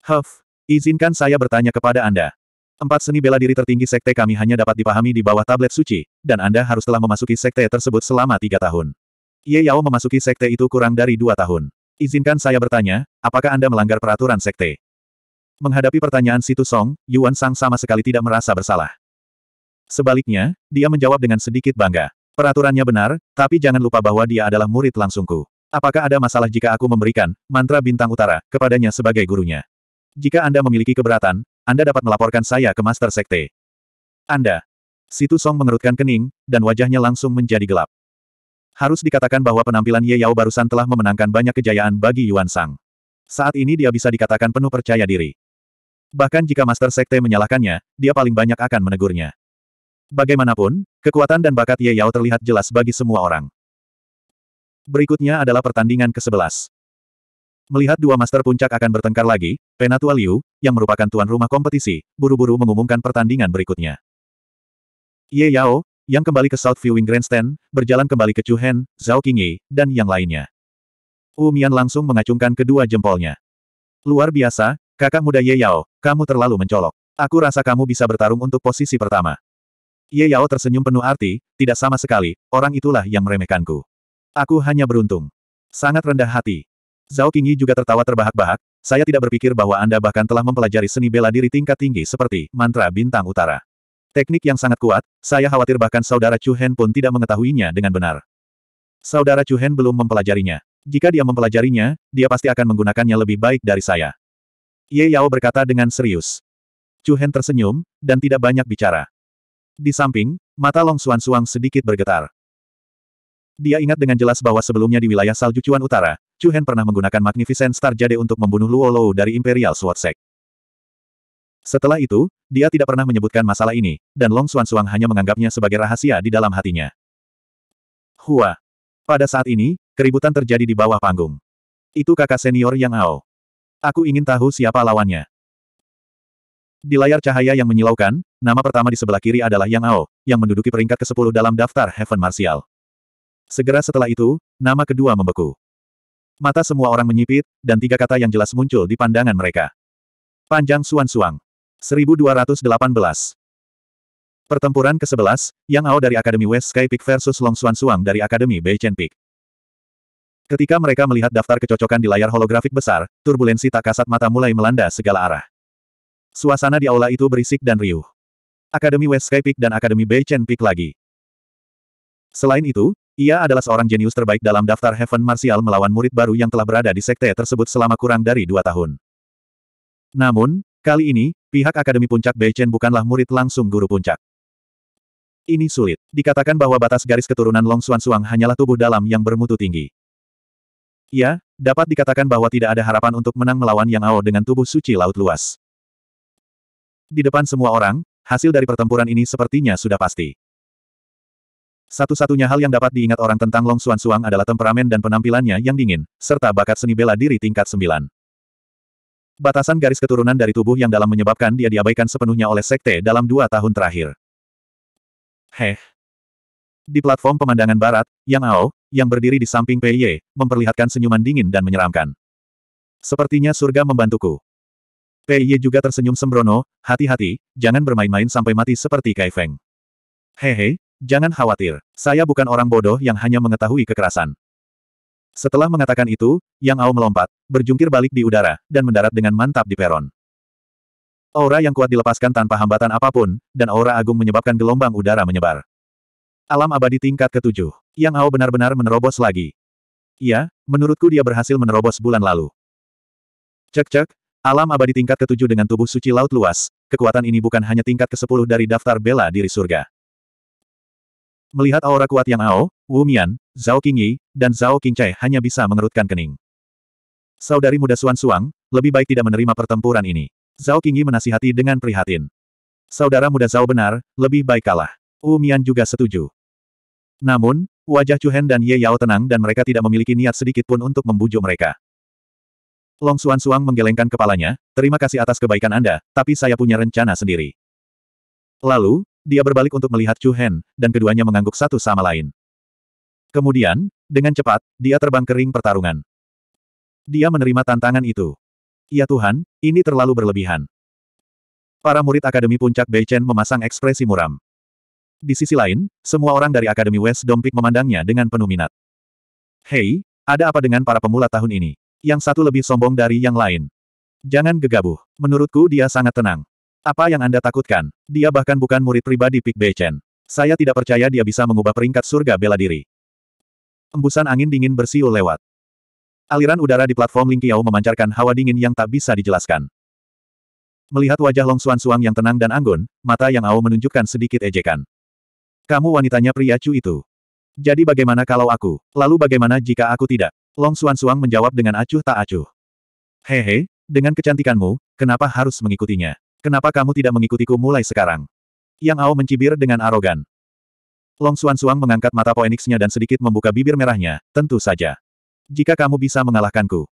Huff, izinkan saya bertanya kepada Anda. Empat seni bela diri tertinggi sekte kami hanya dapat dipahami di bawah tablet suci, dan Anda harus telah memasuki sekte tersebut selama tiga tahun. Ye Yao memasuki sekte itu kurang dari dua tahun. Izinkan saya bertanya, apakah Anda melanggar peraturan sekte? Menghadapi pertanyaan Situ Song, Yuan Sang sama sekali tidak merasa bersalah. Sebaliknya, dia menjawab dengan sedikit bangga. Peraturannya benar, tapi jangan lupa bahwa dia adalah murid langsungku. Apakah ada masalah jika aku memberikan mantra bintang utara kepadanya sebagai gurunya? Jika Anda memiliki keberatan, anda dapat melaporkan saya ke Master Sekte. Anda. Situ Song mengerutkan kening, dan wajahnya langsung menjadi gelap. Harus dikatakan bahwa penampilan Ye Yao barusan telah memenangkan banyak kejayaan bagi Yuan Sang. Saat ini dia bisa dikatakan penuh percaya diri. Bahkan jika Master Sekte menyalahkannya, dia paling banyak akan menegurnya. Bagaimanapun, kekuatan dan bakat Ye Yao terlihat jelas bagi semua orang. Berikutnya adalah pertandingan ke-11. Melihat dua master puncak akan bertengkar lagi, Penatua Liu, yang merupakan tuan rumah kompetisi, buru-buru mengumumkan pertandingan berikutnya. Ye Yao, yang kembali ke South Viewing Grandstand, berjalan kembali ke Chu Hen, Zhao Qingyi, dan yang lainnya. Wu Mian langsung mengacungkan kedua jempolnya. Luar biasa, kakak muda Ye Yao, kamu terlalu mencolok. Aku rasa kamu bisa bertarung untuk posisi pertama. Ye Yao tersenyum penuh arti, tidak sama sekali, orang itulah yang meremehkanku. Aku hanya beruntung. Sangat rendah hati. Zhao Qingyi juga tertawa terbahak-bahak, saya tidak berpikir bahwa Anda bahkan telah mempelajari seni bela diri tingkat tinggi seperti mantra bintang utara. Teknik yang sangat kuat, saya khawatir bahkan saudara Chu Hen pun tidak mengetahuinya dengan benar. Saudara Chu Hen belum mempelajarinya. Jika dia mempelajarinya, dia pasti akan menggunakannya lebih baik dari saya. Ye Yao berkata dengan serius. Chu Hen tersenyum, dan tidak banyak bicara. Di samping, mata Long Suan Suang sedikit bergetar. Dia ingat dengan jelas bahwa sebelumnya di wilayah salju Cuan Utara, Chu Hen pernah menggunakan Magnificent Star Jade untuk membunuh Luo Lou dari Imperial Sword Sect. Setelah itu, dia tidak pernah menyebutkan masalah ini, dan Long Xuan Xuan hanya menganggapnya sebagai rahasia di dalam hatinya. Hua. Pada saat ini, keributan terjadi di bawah panggung. Itu kakak senior Yang Ao. Aku ingin tahu siapa lawannya. Di layar cahaya yang menyilaukan, nama pertama di sebelah kiri adalah Yang Ao, yang menduduki peringkat ke-10 dalam daftar Heaven Martial. Segera setelah itu, nama kedua membeku. Mata semua orang menyipit, dan tiga kata yang jelas muncul di pandangan mereka. Panjang Suan Suang. 1218. Pertempuran ke-11, Yang Ao dari Akademi West Sky Peak versus Long Suan Suang dari Akademi Bei Chen Peak. Ketika mereka melihat daftar kecocokan di layar holografik besar, turbulensi tak kasat mata mulai melanda segala arah. Suasana di aula itu berisik dan riuh. Akademi West Sky Peak dan Akademi Bei Chen Peak lagi. Selain itu, ia adalah seorang jenius terbaik dalam daftar Heaven Martial melawan murid baru yang telah berada di sekte tersebut selama kurang dari dua tahun. Namun, kali ini, pihak Akademi Puncak Beichen bukanlah murid langsung guru puncak. Ini sulit. Dikatakan bahwa batas garis keturunan Long Xuan Suang hanyalah tubuh dalam yang bermutu tinggi. Ya, dapat dikatakan bahwa tidak ada harapan untuk menang melawan Yang Ao dengan tubuh suci laut luas. Di depan semua orang, hasil dari pertempuran ini sepertinya sudah pasti. Satu-satunya hal yang dapat diingat orang tentang Long Xuan Suang adalah temperamen dan penampilannya yang dingin, serta bakat seni bela diri tingkat 9. Batasan garis keturunan dari tubuh yang dalam menyebabkan dia diabaikan sepenuhnya oleh sekte dalam dua tahun terakhir. Heh. Di platform pemandangan barat, Yang Ao, yang berdiri di samping Pei Ye memperlihatkan senyuman dingin dan menyeramkan. Sepertinya surga membantuku. Pei Ye juga tersenyum sembrono, hati-hati, jangan bermain-main sampai mati seperti Kai Feng. Hehe, Jangan khawatir, saya bukan orang bodoh yang hanya mengetahui kekerasan. Setelah mengatakan itu, Yang Ao melompat, berjungkir balik di udara, dan mendarat dengan mantap di peron. Aura yang kuat dilepaskan tanpa hambatan apapun, dan aura agung menyebabkan gelombang udara menyebar. Alam abadi tingkat ketujuh. Yang Ao benar-benar menerobos lagi. Iya, menurutku dia berhasil menerobos bulan lalu. Cek-cek, alam abadi tingkat ketujuh dengan tubuh suci laut luas, kekuatan ini bukan hanya tingkat ke-10 dari daftar bela diri surga. Melihat aura kuat yang Ao, Wu Mian, Zhao Qingyi, dan Zhao Qingcai hanya bisa mengerutkan kening. Saudari muda Suan Suang, lebih baik tidak menerima pertempuran ini. Zhao Qingyi menasihati dengan prihatin. Saudara muda Zhao benar, lebih baik kalah. Wu Mian juga setuju. Namun, wajah Chu Hen dan Ye Yao tenang dan mereka tidak memiliki niat sedikit pun untuk membujuk mereka. Long Suan Suang menggelengkan kepalanya, terima kasih atas kebaikan Anda, tapi saya punya rencana sendiri. Lalu, dia berbalik untuk melihat Chu Hen, dan keduanya mengangguk satu sama lain. Kemudian, dengan cepat, dia terbang kering pertarungan. Dia menerima tantangan itu. Ya Tuhan, ini terlalu berlebihan. Para murid Akademi Puncak Beichen memasang ekspresi muram. Di sisi lain, semua orang dari Akademi West Dompik memandangnya dengan penuh minat. Hei, ada apa dengan para pemula tahun ini? Yang satu lebih sombong dari yang lain. Jangan gegabah. Menurutku dia sangat tenang. Apa yang Anda takutkan? Dia bahkan bukan murid pribadi Pik Bechen. Saya tidak percaya dia bisa mengubah peringkat surga bela diri. Embusan angin dingin bersiul lewat. Aliran udara di platform Qiao memancarkan hawa dingin yang tak bisa dijelaskan. Melihat wajah Long Suan Suang yang tenang dan anggun, mata Yang Ao menunjukkan sedikit ejekan. Kamu wanitanya pria cu itu. Jadi bagaimana kalau aku? Lalu bagaimana jika aku tidak? Long Suan Suang menjawab dengan acuh tak acuh. Hehe, dengan kecantikanmu, kenapa harus mengikutinya? Kenapa kamu tidak mengikutiku mulai sekarang? Yang Ao mencibir dengan arogan. Long Suan Suang mengangkat mata poenixnya dan sedikit membuka bibir merahnya, tentu saja. Jika kamu bisa mengalahkanku.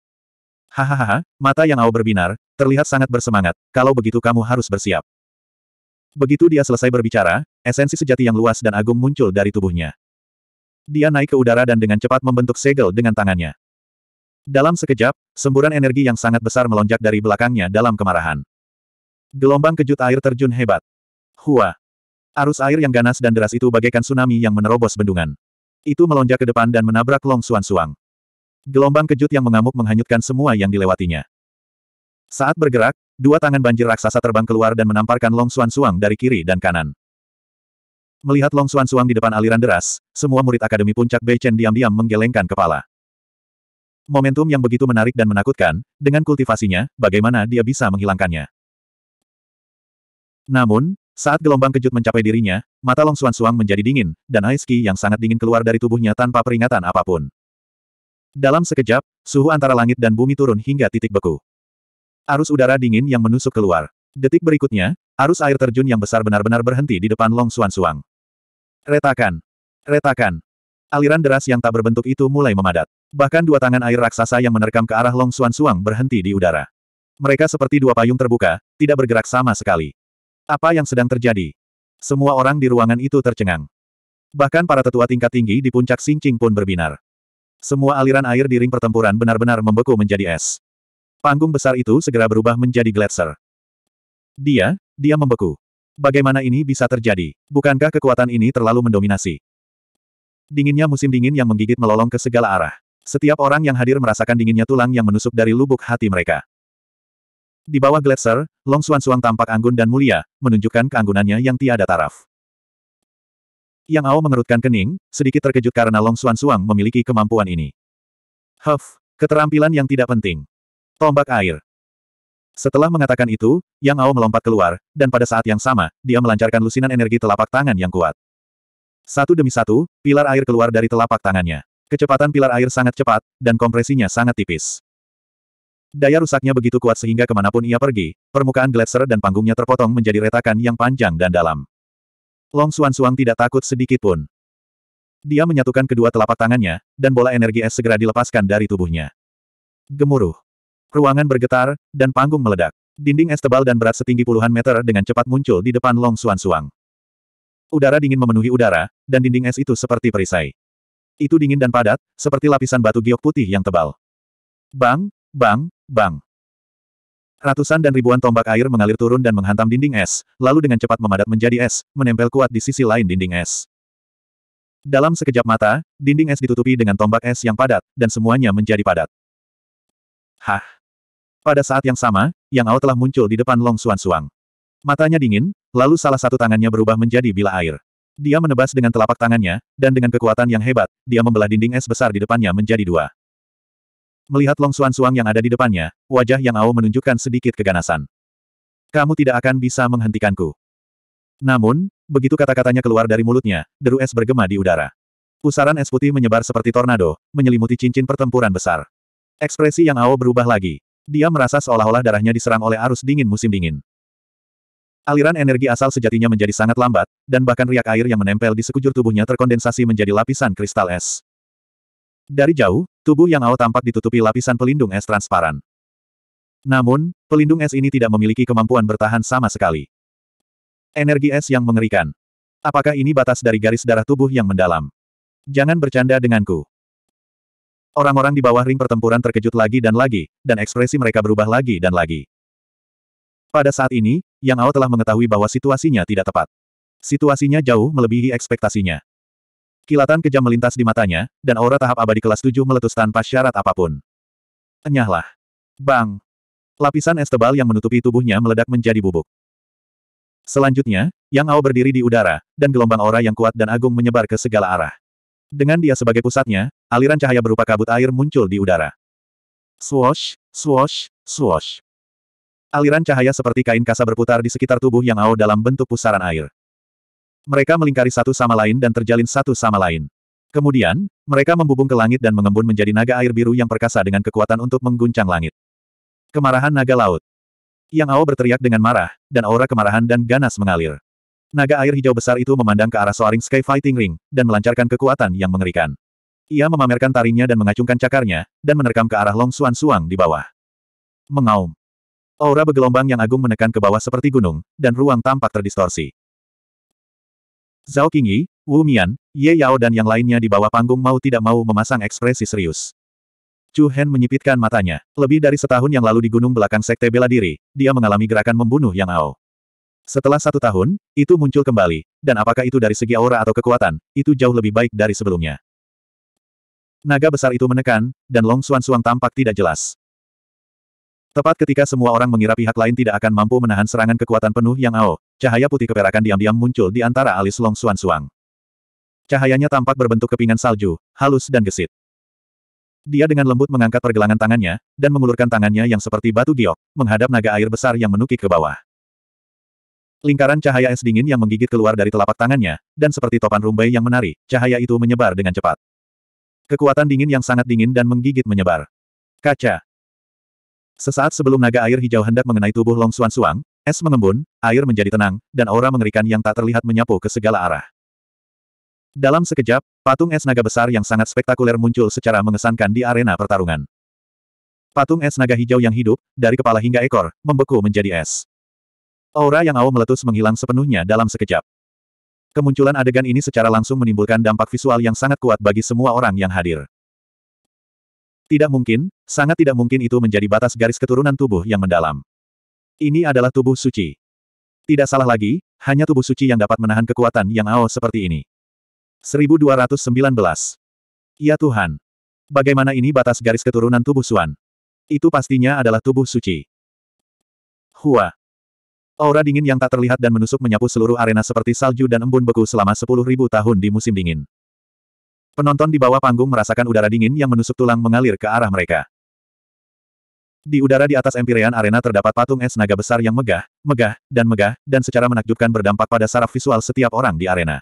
Hahaha, mata Yang Ao berbinar, terlihat sangat bersemangat, kalau begitu kamu harus bersiap. Begitu dia selesai berbicara, esensi sejati yang luas dan agung muncul dari tubuhnya. Dia naik ke udara dan dengan cepat membentuk segel dengan tangannya. Dalam sekejap, semburan energi yang sangat besar melonjak dari belakangnya dalam kemarahan. Gelombang kejut air terjun hebat. Hua. Arus air yang ganas dan deras itu bagaikan tsunami yang menerobos bendungan. Itu melonjak ke depan dan menabrak Long Suan Suang. Gelombang kejut yang mengamuk menghanyutkan semua yang dilewatinya. Saat bergerak, dua tangan banjir raksasa terbang keluar dan menamparkan Long Suan Suang dari kiri dan kanan. Melihat Long Suan Suang di depan aliran deras, semua murid Akademi Puncak Beichen diam-diam menggelengkan kepala. Momentum yang begitu menarik dan menakutkan, dengan kultivasinya, bagaimana dia bisa menghilangkannya. Namun, saat gelombang kejut mencapai dirinya, mata Long Suan Suang menjadi dingin, dan Ice ki yang sangat dingin keluar dari tubuhnya tanpa peringatan apapun. Dalam sekejap, suhu antara langit dan bumi turun hingga titik beku. Arus udara dingin yang menusuk keluar. Detik berikutnya, arus air terjun yang besar benar-benar berhenti di depan Long Suan Suang. Retakan! Retakan! Aliran deras yang tak berbentuk itu mulai memadat. Bahkan dua tangan air raksasa yang menerkam ke arah Long Suan Suang berhenti di udara. Mereka seperti dua payung terbuka, tidak bergerak sama sekali. Apa yang sedang terjadi? Semua orang di ruangan itu tercengang. Bahkan para tetua tingkat tinggi di puncak Xingqing pun berbinar. Semua aliran air di ring pertempuran benar-benar membeku menjadi es. Panggung besar itu segera berubah menjadi gletser. Dia, dia membeku. Bagaimana ini bisa terjadi? Bukankah kekuatan ini terlalu mendominasi? Dinginnya musim dingin yang menggigit melolong ke segala arah. Setiap orang yang hadir merasakan dinginnya tulang yang menusuk dari lubuk hati mereka. Di bawah gletser, Long Suan Suang tampak anggun dan mulia, menunjukkan keanggunannya yang tiada taraf. Yang Ao mengerutkan kening, sedikit terkejut karena Long Suan Suang memiliki kemampuan ini. Huff, keterampilan yang tidak penting. Tombak air. Setelah mengatakan itu, Yang Ao melompat keluar, dan pada saat yang sama, dia melancarkan lusinan energi telapak tangan yang kuat. Satu demi satu, pilar air keluar dari telapak tangannya. Kecepatan pilar air sangat cepat, dan kompresinya sangat tipis. Daya rusaknya begitu kuat sehingga kemanapun ia pergi, permukaan gletser dan panggungnya terpotong menjadi retakan yang panjang dan dalam. Long Suan Suang tidak takut sedikit pun. Dia menyatukan kedua telapak tangannya, dan bola energi es segera dilepaskan dari tubuhnya. Gemuruh. Ruangan bergetar, dan panggung meledak. Dinding es tebal dan berat setinggi puluhan meter dengan cepat muncul di depan Long Suan Suang. Udara dingin memenuhi udara, dan dinding es itu seperti perisai. Itu dingin dan padat, seperti lapisan batu giok putih yang tebal. Bang, Bang, bang. Ratusan dan ribuan tombak air mengalir turun dan menghantam dinding es, lalu dengan cepat memadat menjadi es, menempel kuat di sisi lain dinding es. Dalam sekejap mata, dinding es ditutupi dengan tombak es yang padat, dan semuanya menjadi padat. Hah. Pada saat yang sama, Yang Ao telah muncul di depan Long Suan Suang. Matanya dingin, lalu salah satu tangannya berubah menjadi bila air. Dia menebas dengan telapak tangannya, dan dengan kekuatan yang hebat, dia membelah dinding es besar di depannya menjadi dua. Melihat Long Suan Suang yang ada di depannya, wajah Yang Ao menunjukkan sedikit keganasan. Kamu tidak akan bisa menghentikanku. Namun, begitu kata-katanya keluar dari mulutnya, deru es bergema di udara. Pusaran es putih menyebar seperti tornado, menyelimuti cincin pertempuran besar. Ekspresi Yang Ao berubah lagi. Dia merasa seolah-olah darahnya diserang oleh arus dingin musim dingin. Aliran energi asal sejatinya menjadi sangat lambat, dan bahkan riak air yang menempel di sekujur tubuhnya terkondensasi menjadi lapisan kristal es. Dari jauh, tubuh yang Ao tampak ditutupi lapisan pelindung es transparan. Namun, pelindung es ini tidak memiliki kemampuan bertahan sama sekali. Energi es yang mengerikan. Apakah ini batas dari garis darah tubuh yang mendalam? Jangan bercanda denganku. Orang-orang di bawah ring pertempuran terkejut lagi dan lagi, dan ekspresi mereka berubah lagi dan lagi. Pada saat ini, Yang Ao telah mengetahui bahwa situasinya tidak tepat. Situasinya jauh melebihi ekspektasinya. Kilatan kejam melintas di matanya, dan aura tahap abadi kelas 7 meletus tanpa syarat apapun. Enyahlah. Bang. Lapisan es tebal yang menutupi tubuhnya meledak menjadi bubuk. Selanjutnya, Yang Ao berdiri di udara, dan gelombang aura yang kuat dan agung menyebar ke segala arah. Dengan dia sebagai pusatnya, aliran cahaya berupa kabut air muncul di udara. Swosh, swosh, swosh. Aliran cahaya seperti kain kasa berputar di sekitar tubuh Yang Ao dalam bentuk pusaran air. Mereka melingkari satu sama lain dan terjalin satu sama lain. Kemudian, mereka membubung ke langit dan mengembun menjadi naga air biru yang perkasa dengan kekuatan untuk mengguncang langit. Kemarahan naga laut. Yang Ao berteriak dengan marah, dan aura kemarahan dan ganas mengalir. Naga air hijau besar itu memandang ke arah Soaring Sky Fighting Ring, dan melancarkan kekuatan yang mengerikan. Ia memamerkan taringnya dan mengacungkan cakarnya, dan menerkam ke arah Long Suan Suang di bawah. Mengaum. Aura bergelombang yang agung menekan ke bawah seperti gunung, dan ruang tampak terdistorsi. Zhao Qingyi, Wu Mian, Ye Yao dan yang lainnya di bawah panggung mau tidak mau memasang ekspresi serius. Chu Hen menyipitkan matanya. Lebih dari setahun yang lalu di gunung belakang sekte bela diri, dia mengalami gerakan membunuh Yang Ao. Setelah satu tahun, itu muncul kembali, dan apakah itu dari segi aura atau kekuatan, itu jauh lebih baik dari sebelumnya. Naga besar itu menekan, dan Long Suan Suang tampak tidak jelas. Tepat ketika semua orang mengira pihak lain tidak akan mampu menahan serangan kekuatan penuh Yang Ao, Cahaya putih keperakan diam-diam muncul di antara alis Long Suan Suang. Cahayanya tampak berbentuk kepingan salju, halus dan gesit. Dia dengan lembut mengangkat pergelangan tangannya, dan mengulurkan tangannya yang seperti batu giok, menghadap naga air besar yang menukik ke bawah. Lingkaran cahaya es dingin yang menggigit keluar dari telapak tangannya, dan seperti topan rumbai yang menari, cahaya itu menyebar dengan cepat. Kekuatan dingin yang sangat dingin dan menggigit menyebar. Kaca. Sesaat sebelum naga air hijau hendak mengenai tubuh Long Suan Suang, Es mengembun, air menjadi tenang, dan aura mengerikan yang tak terlihat menyapu ke segala arah. Dalam sekejap, patung es naga besar yang sangat spektakuler muncul secara mengesankan di arena pertarungan. Patung es naga hijau yang hidup, dari kepala hingga ekor, membeku menjadi es. Aura yang awam meletus menghilang sepenuhnya dalam sekejap. Kemunculan adegan ini secara langsung menimbulkan dampak visual yang sangat kuat bagi semua orang yang hadir. Tidak mungkin, sangat tidak mungkin itu menjadi batas garis keturunan tubuh yang mendalam. Ini adalah tubuh suci. Tidak salah lagi, hanya tubuh suci yang dapat menahan kekuatan yang ao seperti ini. 1219. Ya Tuhan. Bagaimana ini batas garis keturunan tubuh Suan? Itu pastinya adalah tubuh suci. Hua. Aura dingin yang tak terlihat dan menusuk menyapu seluruh arena seperti salju dan embun beku selama 10.000 tahun di musim dingin. Penonton di bawah panggung merasakan udara dingin yang menusuk tulang mengalir ke arah mereka. Di udara di atas Empyrean Arena terdapat patung es naga besar yang megah, megah, dan megah, dan secara menakjubkan berdampak pada saraf visual setiap orang di arena.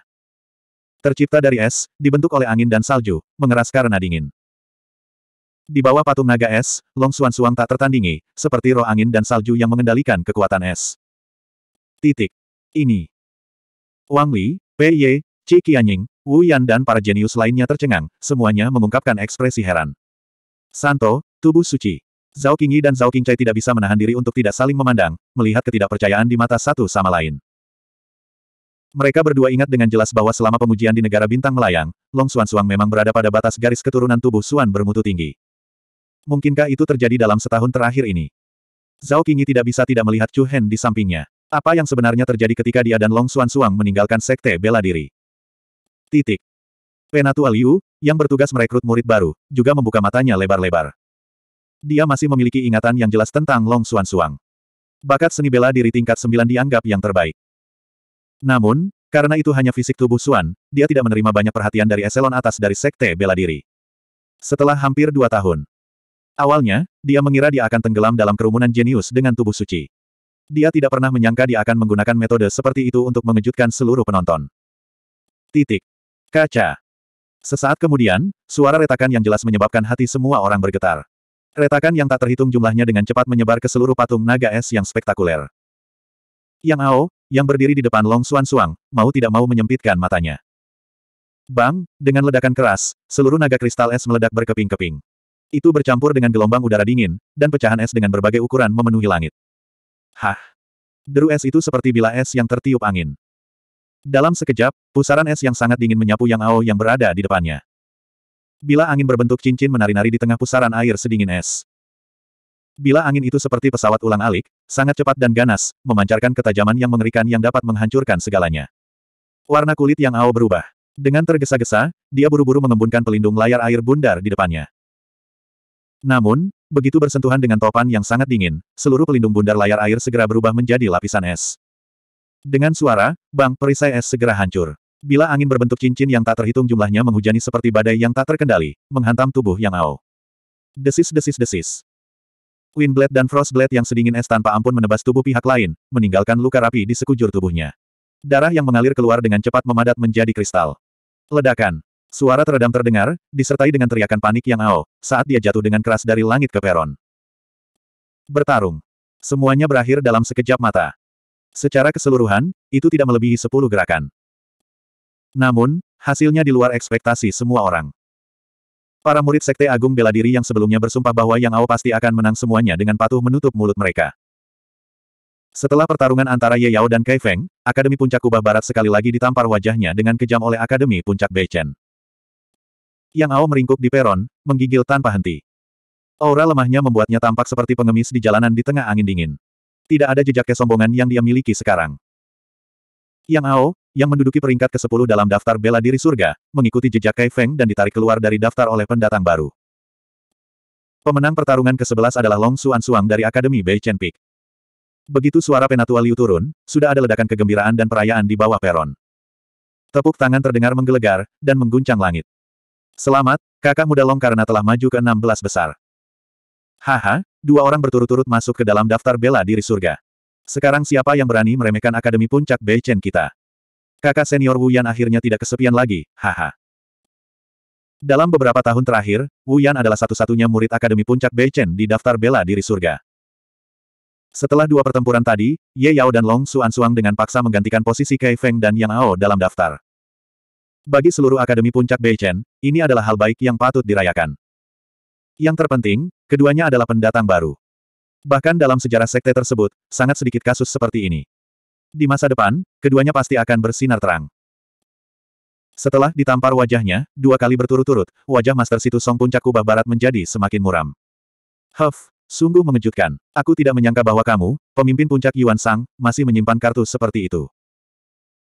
Tercipta dari es, dibentuk oleh angin dan salju, mengeras karena dingin. Di bawah patung naga es, Long Suan Suang tak tertandingi, seperti roh angin dan salju yang mengendalikan kekuatan es. Titik. Ini. Wang Li, Pei Ye, Qi Qianying, Wu Yan dan para jenius lainnya tercengang, semuanya mengungkapkan ekspresi heran. Santo, tubuh suci. Zhao Qingyi dan Zhao Qingcai tidak bisa menahan diri untuk tidak saling memandang, melihat ketidakpercayaan di mata satu sama lain. Mereka berdua ingat dengan jelas bahwa selama pemujian di negara bintang melayang, Long Xuan Suang memang berada pada batas garis keturunan tubuh Xuan bermutu tinggi. Mungkinkah itu terjadi dalam setahun terakhir ini? Zhao Qingyi tidak bisa tidak melihat Chu Hen di sampingnya. Apa yang sebenarnya terjadi ketika dia dan Long Xuan Suang meninggalkan sekte bela diri? Titik. Penatua Liu, yang bertugas merekrut murid baru, juga membuka matanya lebar-lebar. Dia masih memiliki ingatan yang jelas tentang Long Suan Suang. Bakat seni bela diri tingkat 9 dianggap yang terbaik. Namun, karena itu hanya fisik tubuh Suan, dia tidak menerima banyak perhatian dari eselon atas dari sekte bela diri. Setelah hampir dua tahun. Awalnya, dia mengira dia akan tenggelam dalam kerumunan jenius dengan tubuh suci. Dia tidak pernah menyangka dia akan menggunakan metode seperti itu untuk mengejutkan seluruh penonton. Titik. Kaca. Sesaat kemudian, suara retakan yang jelas menyebabkan hati semua orang bergetar. Retakan yang tak terhitung jumlahnya dengan cepat menyebar ke seluruh patung naga es yang spektakuler. Yang Ao, yang berdiri di depan Long Suan Suang, mau tidak mau menyempitkan matanya. Bang, dengan ledakan keras, seluruh naga kristal es meledak berkeping-keping. Itu bercampur dengan gelombang udara dingin, dan pecahan es dengan berbagai ukuran memenuhi langit. Hah! Deru es itu seperti bila es yang tertiup angin. Dalam sekejap, pusaran es yang sangat dingin menyapu Yang Ao yang berada di depannya. Bila angin berbentuk cincin menari-nari di tengah pusaran air sedingin es. Bila angin itu seperti pesawat ulang-alik, sangat cepat dan ganas, memancarkan ketajaman yang mengerikan yang dapat menghancurkan segalanya. Warna kulit yang awo berubah. Dengan tergesa-gesa, dia buru-buru mengembunkan pelindung layar air bundar di depannya. Namun, begitu bersentuhan dengan topan yang sangat dingin, seluruh pelindung bundar layar air segera berubah menjadi lapisan es. Dengan suara, bang perisai es segera hancur. Bila angin berbentuk cincin yang tak terhitung jumlahnya menghujani seperti badai yang tak terkendali, menghantam tubuh Yang Ao. Desis-desis-desis. Windblade dan Frostblade yang sedingin es tanpa ampun menebas tubuh pihak lain, meninggalkan luka rapi di sekujur tubuhnya. Darah yang mengalir keluar dengan cepat memadat menjadi kristal. Ledakan. Suara teredam terdengar, disertai dengan teriakan panik Yang Ao, saat dia jatuh dengan keras dari langit ke peron. Bertarung. Semuanya berakhir dalam sekejap mata. Secara keseluruhan, itu tidak melebihi sepuluh gerakan. Namun, hasilnya di luar ekspektasi semua orang. Para murid Sekte Agung Bela Diri yang sebelumnya bersumpah bahwa Yang Ao pasti akan menang semuanya dengan patuh menutup mulut mereka. Setelah pertarungan antara Ye Yao dan Kai Feng, Akademi Puncak Kubah Barat sekali lagi ditampar wajahnya dengan kejam oleh Akademi Puncak Beichen. Yang Ao meringkuk di peron, menggigil tanpa henti. Aura lemahnya membuatnya tampak seperti pengemis di jalanan di tengah angin dingin. Tidak ada jejak kesombongan yang dia miliki sekarang. Yang Ao, yang menduduki peringkat ke-10 dalam daftar bela diri surga, mengikuti jejak Kai Feng dan ditarik keluar dari daftar oleh pendatang baru. Pemenang pertarungan ke-11 adalah Long Suan Suang dari Akademi Bei Chen Peak. Begitu suara penatua Liu turun, sudah ada ledakan kegembiraan dan perayaan di bawah peron. Tepuk tangan terdengar menggelegar, dan mengguncang langit. Selamat, kakak muda Long karena telah maju ke 16 besar. Haha, dua orang berturut-turut masuk ke dalam daftar bela diri surga. Sekarang siapa yang berani meremehkan Akademi Puncak Bei Chen kita? Kakak senior Wu Yan akhirnya tidak kesepian lagi, haha. Dalam beberapa tahun terakhir, Wu Yan adalah satu-satunya murid Akademi Puncak Beichen di daftar bela diri surga. Setelah dua pertempuran tadi, Ye Yao dan Long Xuan Suang dengan paksa menggantikan posisi Kai Feng dan Yang Ao dalam daftar. Bagi seluruh Akademi Puncak Beichen, ini adalah hal baik yang patut dirayakan. Yang terpenting, keduanya adalah pendatang baru. Bahkan dalam sejarah sekte tersebut, sangat sedikit kasus seperti ini. Di masa depan, keduanya pasti akan bersinar terang. Setelah ditampar wajahnya, dua kali berturut-turut, wajah Master Situ Song puncak kubah barat menjadi semakin muram. Huff, sungguh mengejutkan. Aku tidak menyangka bahwa kamu, pemimpin puncak Yuan Sang, masih menyimpan kartu seperti itu.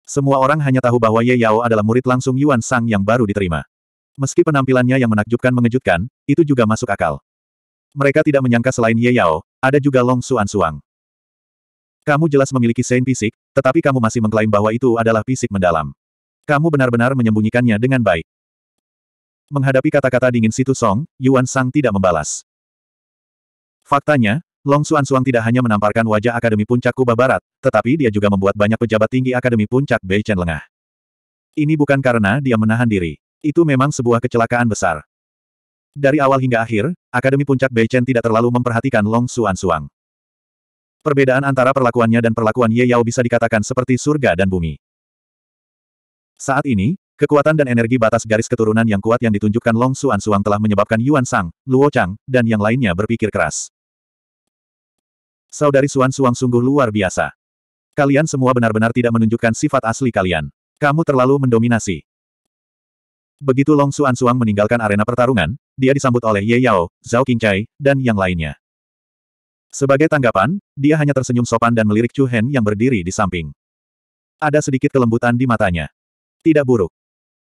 Semua orang hanya tahu bahwa Ye Yao adalah murid langsung Yuan Sang yang baru diterima. Meski penampilannya yang menakjubkan mengejutkan, itu juga masuk akal. Mereka tidak menyangka selain Ye Yao, ada juga Long Suan Suang. Kamu jelas memiliki Saint Fisik, tetapi kamu masih mengklaim bahwa itu adalah fisik mendalam. Kamu benar-benar menyembunyikannya dengan baik. Menghadapi kata-kata dingin Situ Song, Yuan Sang tidak membalas. Faktanya, Long Suan Suang tidak hanya menamparkan wajah Akademi Puncak Kuba Barat, tetapi dia juga membuat banyak pejabat tinggi Akademi Puncak Beichen lengah. Ini bukan karena dia menahan diri. Itu memang sebuah kecelakaan besar. Dari awal hingga akhir, Akademi Puncak Beichen tidak terlalu memperhatikan Long Suan Suang. Perbedaan antara perlakuannya dan perlakuan Ye Yao bisa dikatakan seperti surga dan bumi. Saat ini, kekuatan dan energi batas garis keturunan yang kuat yang ditunjukkan Long Suan Suang telah menyebabkan Yuan Sang, Luo Chang, dan yang lainnya berpikir keras. Saudari Suan Suang sungguh luar biasa. Kalian semua benar-benar tidak menunjukkan sifat asli kalian. Kamu terlalu mendominasi. Begitu Long Suan Suang meninggalkan arena pertarungan, dia disambut oleh Ye Yao, Zhao Qingcai, dan yang lainnya. Sebagai tanggapan, dia hanya tersenyum sopan dan melirik Chu Hen yang berdiri di samping. Ada sedikit kelembutan di matanya. Tidak buruk.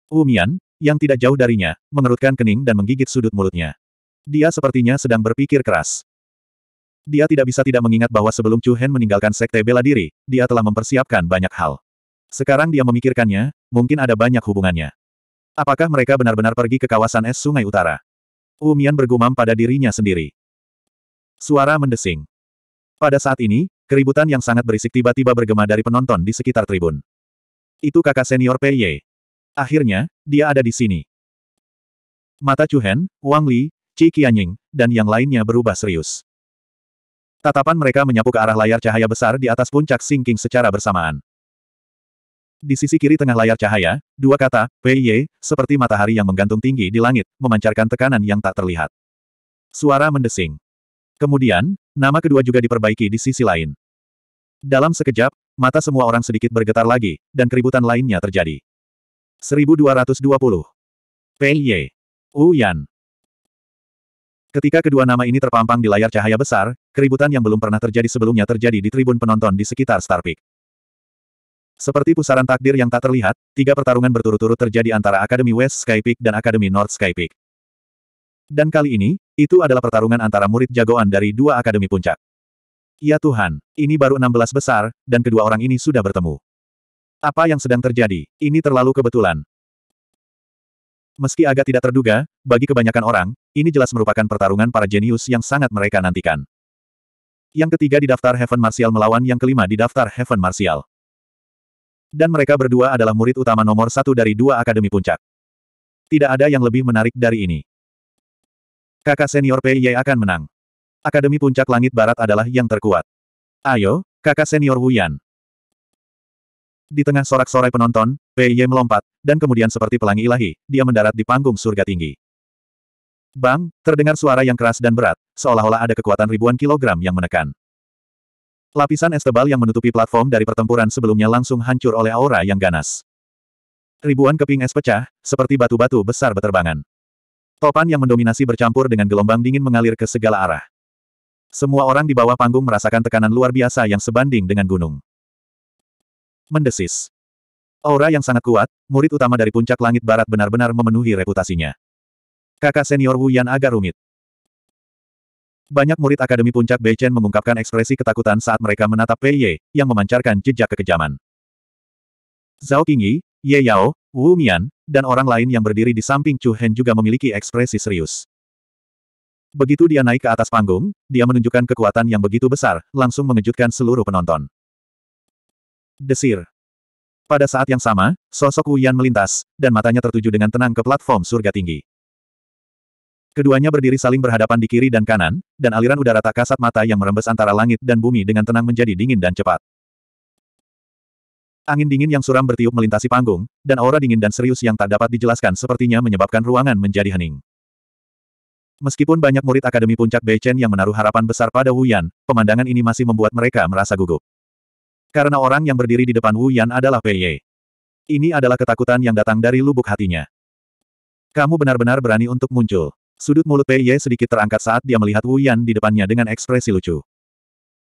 Wu Mian, yang tidak jauh darinya, mengerutkan kening dan menggigit sudut mulutnya. Dia sepertinya sedang berpikir keras. Dia tidak bisa tidak mengingat bahwa sebelum Chu Hen meninggalkan sekte bela diri, dia telah mempersiapkan banyak hal. Sekarang dia memikirkannya, mungkin ada banyak hubungannya. Apakah mereka benar-benar pergi ke kawasan es sungai utara? Wu Mian bergumam pada dirinya sendiri. Suara mendesing. Pada saat ini, keributan yang sangat berisik tiba-tiba bergema dari penonton di sekitar tribun. Itu kakak senior Pei Ye. Akhirnya, dia ada di sini. Mata Chuhen, Wang Li, Qi Qianying, dan yang lainnya berubah serius. Tatapan mereka menyapu ke arah layar cahaya besar di atas puncak sinking secara bersamaan. Di sisi kiri tengah layar cahaya, dua kata, Pei Ye seperti matahari yang menggantung tinggi di langit, memancarkan tekanan yang tak terlihat. Suara mendesing. Kemudian, nama kedua juga diperbaiki di sisi lain. Dalam sekejap, mata semua orang sedikit bergetar lagi, dan keributan lainnya terjadi. 1220. Pei Ye, Wu Yan. Ketika kedua nama ini terpampang di layar cahaya besar, keributan yang belum pernah terjadi sebelumnya terjadi di tribun penonton di sekitar Star Peak. Seperti pusaran takdir yang tak terlihat, tiga pertarungan berturut-turut terjadi antara Akademi West Sky Peak dan Akademi North Sky Peak. Dan kali ini, itu adalah pertarungan antara murid jagoan dari dua akademi puncak. Ya Tuhan, ini baru 16 besar, dan kedua orang ini sudah bertemu. Apa yang sedang terjadi? Ini terlalu kebetulan. Meski agak tidak terduga, bagi kebanyakan orang, ini jelas merupakan pertarungan para jenius yang sangat mereka nantikan. Yang ketiga di daftar Heaven Martial melawan yang kelima di daftar Heaven Martial. Dan mereka berdua adalah murid utama nomor satu dari dua akademi puncak. Tidak ada yang lebih menarik dari ini. Kakak senior Pei Ye akan menang. Akademi Puncak Langit Barat adalah yang terkuat. Ayo, kakak senior Wuyan. Di tengah sorak-sorai penonton, Pei Ye melompat, dan kemudian seperti pelangi ilahi, dia mendarat di panggung surga tinggi. Bang, terdengar suara yang keras dan berat, seolah-olah ada kekuatan ribuan kilogram yang menekan. Lapisan es tebal yang menutupi platform dari pertempuran sebelumnya langsung hancur oleh aura yang ganas. Ribuan keping es pecah, seperti batu-batu besar beterbangan. Topan yang mendominasi bercampur dengan gelombang dingin mengalir ke segala arah. Semua orang di bawah panggung merasakan tekanan luar biasa yang sebanding dengan gunung. Mendesis. Aura yang sangat kuat, murid utama dari puncak langit barat benar-benar memenuhi reputasinya. Kakak senior Wu Yan agak rumit. Banyak murid Akademi Puncak Beichen mengungkapkan ekspresi ketakutan saat mereka menatap Pei Ye yang memancarkan jejak kekejaman. Zhao Qingyi, Ye Yao, Wu Mian, dan orang lain yang berdiri di samping Chu Hen juga memiliki ekspresi serius. Begitu dia naik ke atas panggung, dia menunjukkan kekuatan yang begitu besar, langsung mengejutkan seluruh penonton. Desir. Pada saat yang sama, sosok Wuyan melintas, dan matanya tertuju dengan tenang ke platform surga tinggi. Keduanya berdiri saling berhadapan di kiri dan kanan, dan aliran udara tak kasat mata yang merembes antara langit dan bumi dengan tenang menjadi dingin dan cepat. Angin dingin yang suram bertiup melintasi panggung, dan aura dingin dan serius yang tak dapat dijelaskan sepertinya menyebabkan ruangan menjadi hening. Meskipun banyak murid Akademi Puncak Beichen yang menaruh harapan besar pada Wu Yan, pemandangan ini masih membuat mereka merasa gugup. Karena orang yang berdiri di depan Wu Yan adalah Pei Ye. Ini adalah ketakutan yang datang dari lubuk hatinya. Kamu benar-benar berani untuk muncul. Sudut mulut Pei Ye sedikit terangkat saat dia melihat Wu Yan di depannya dengan ekspresi lucu.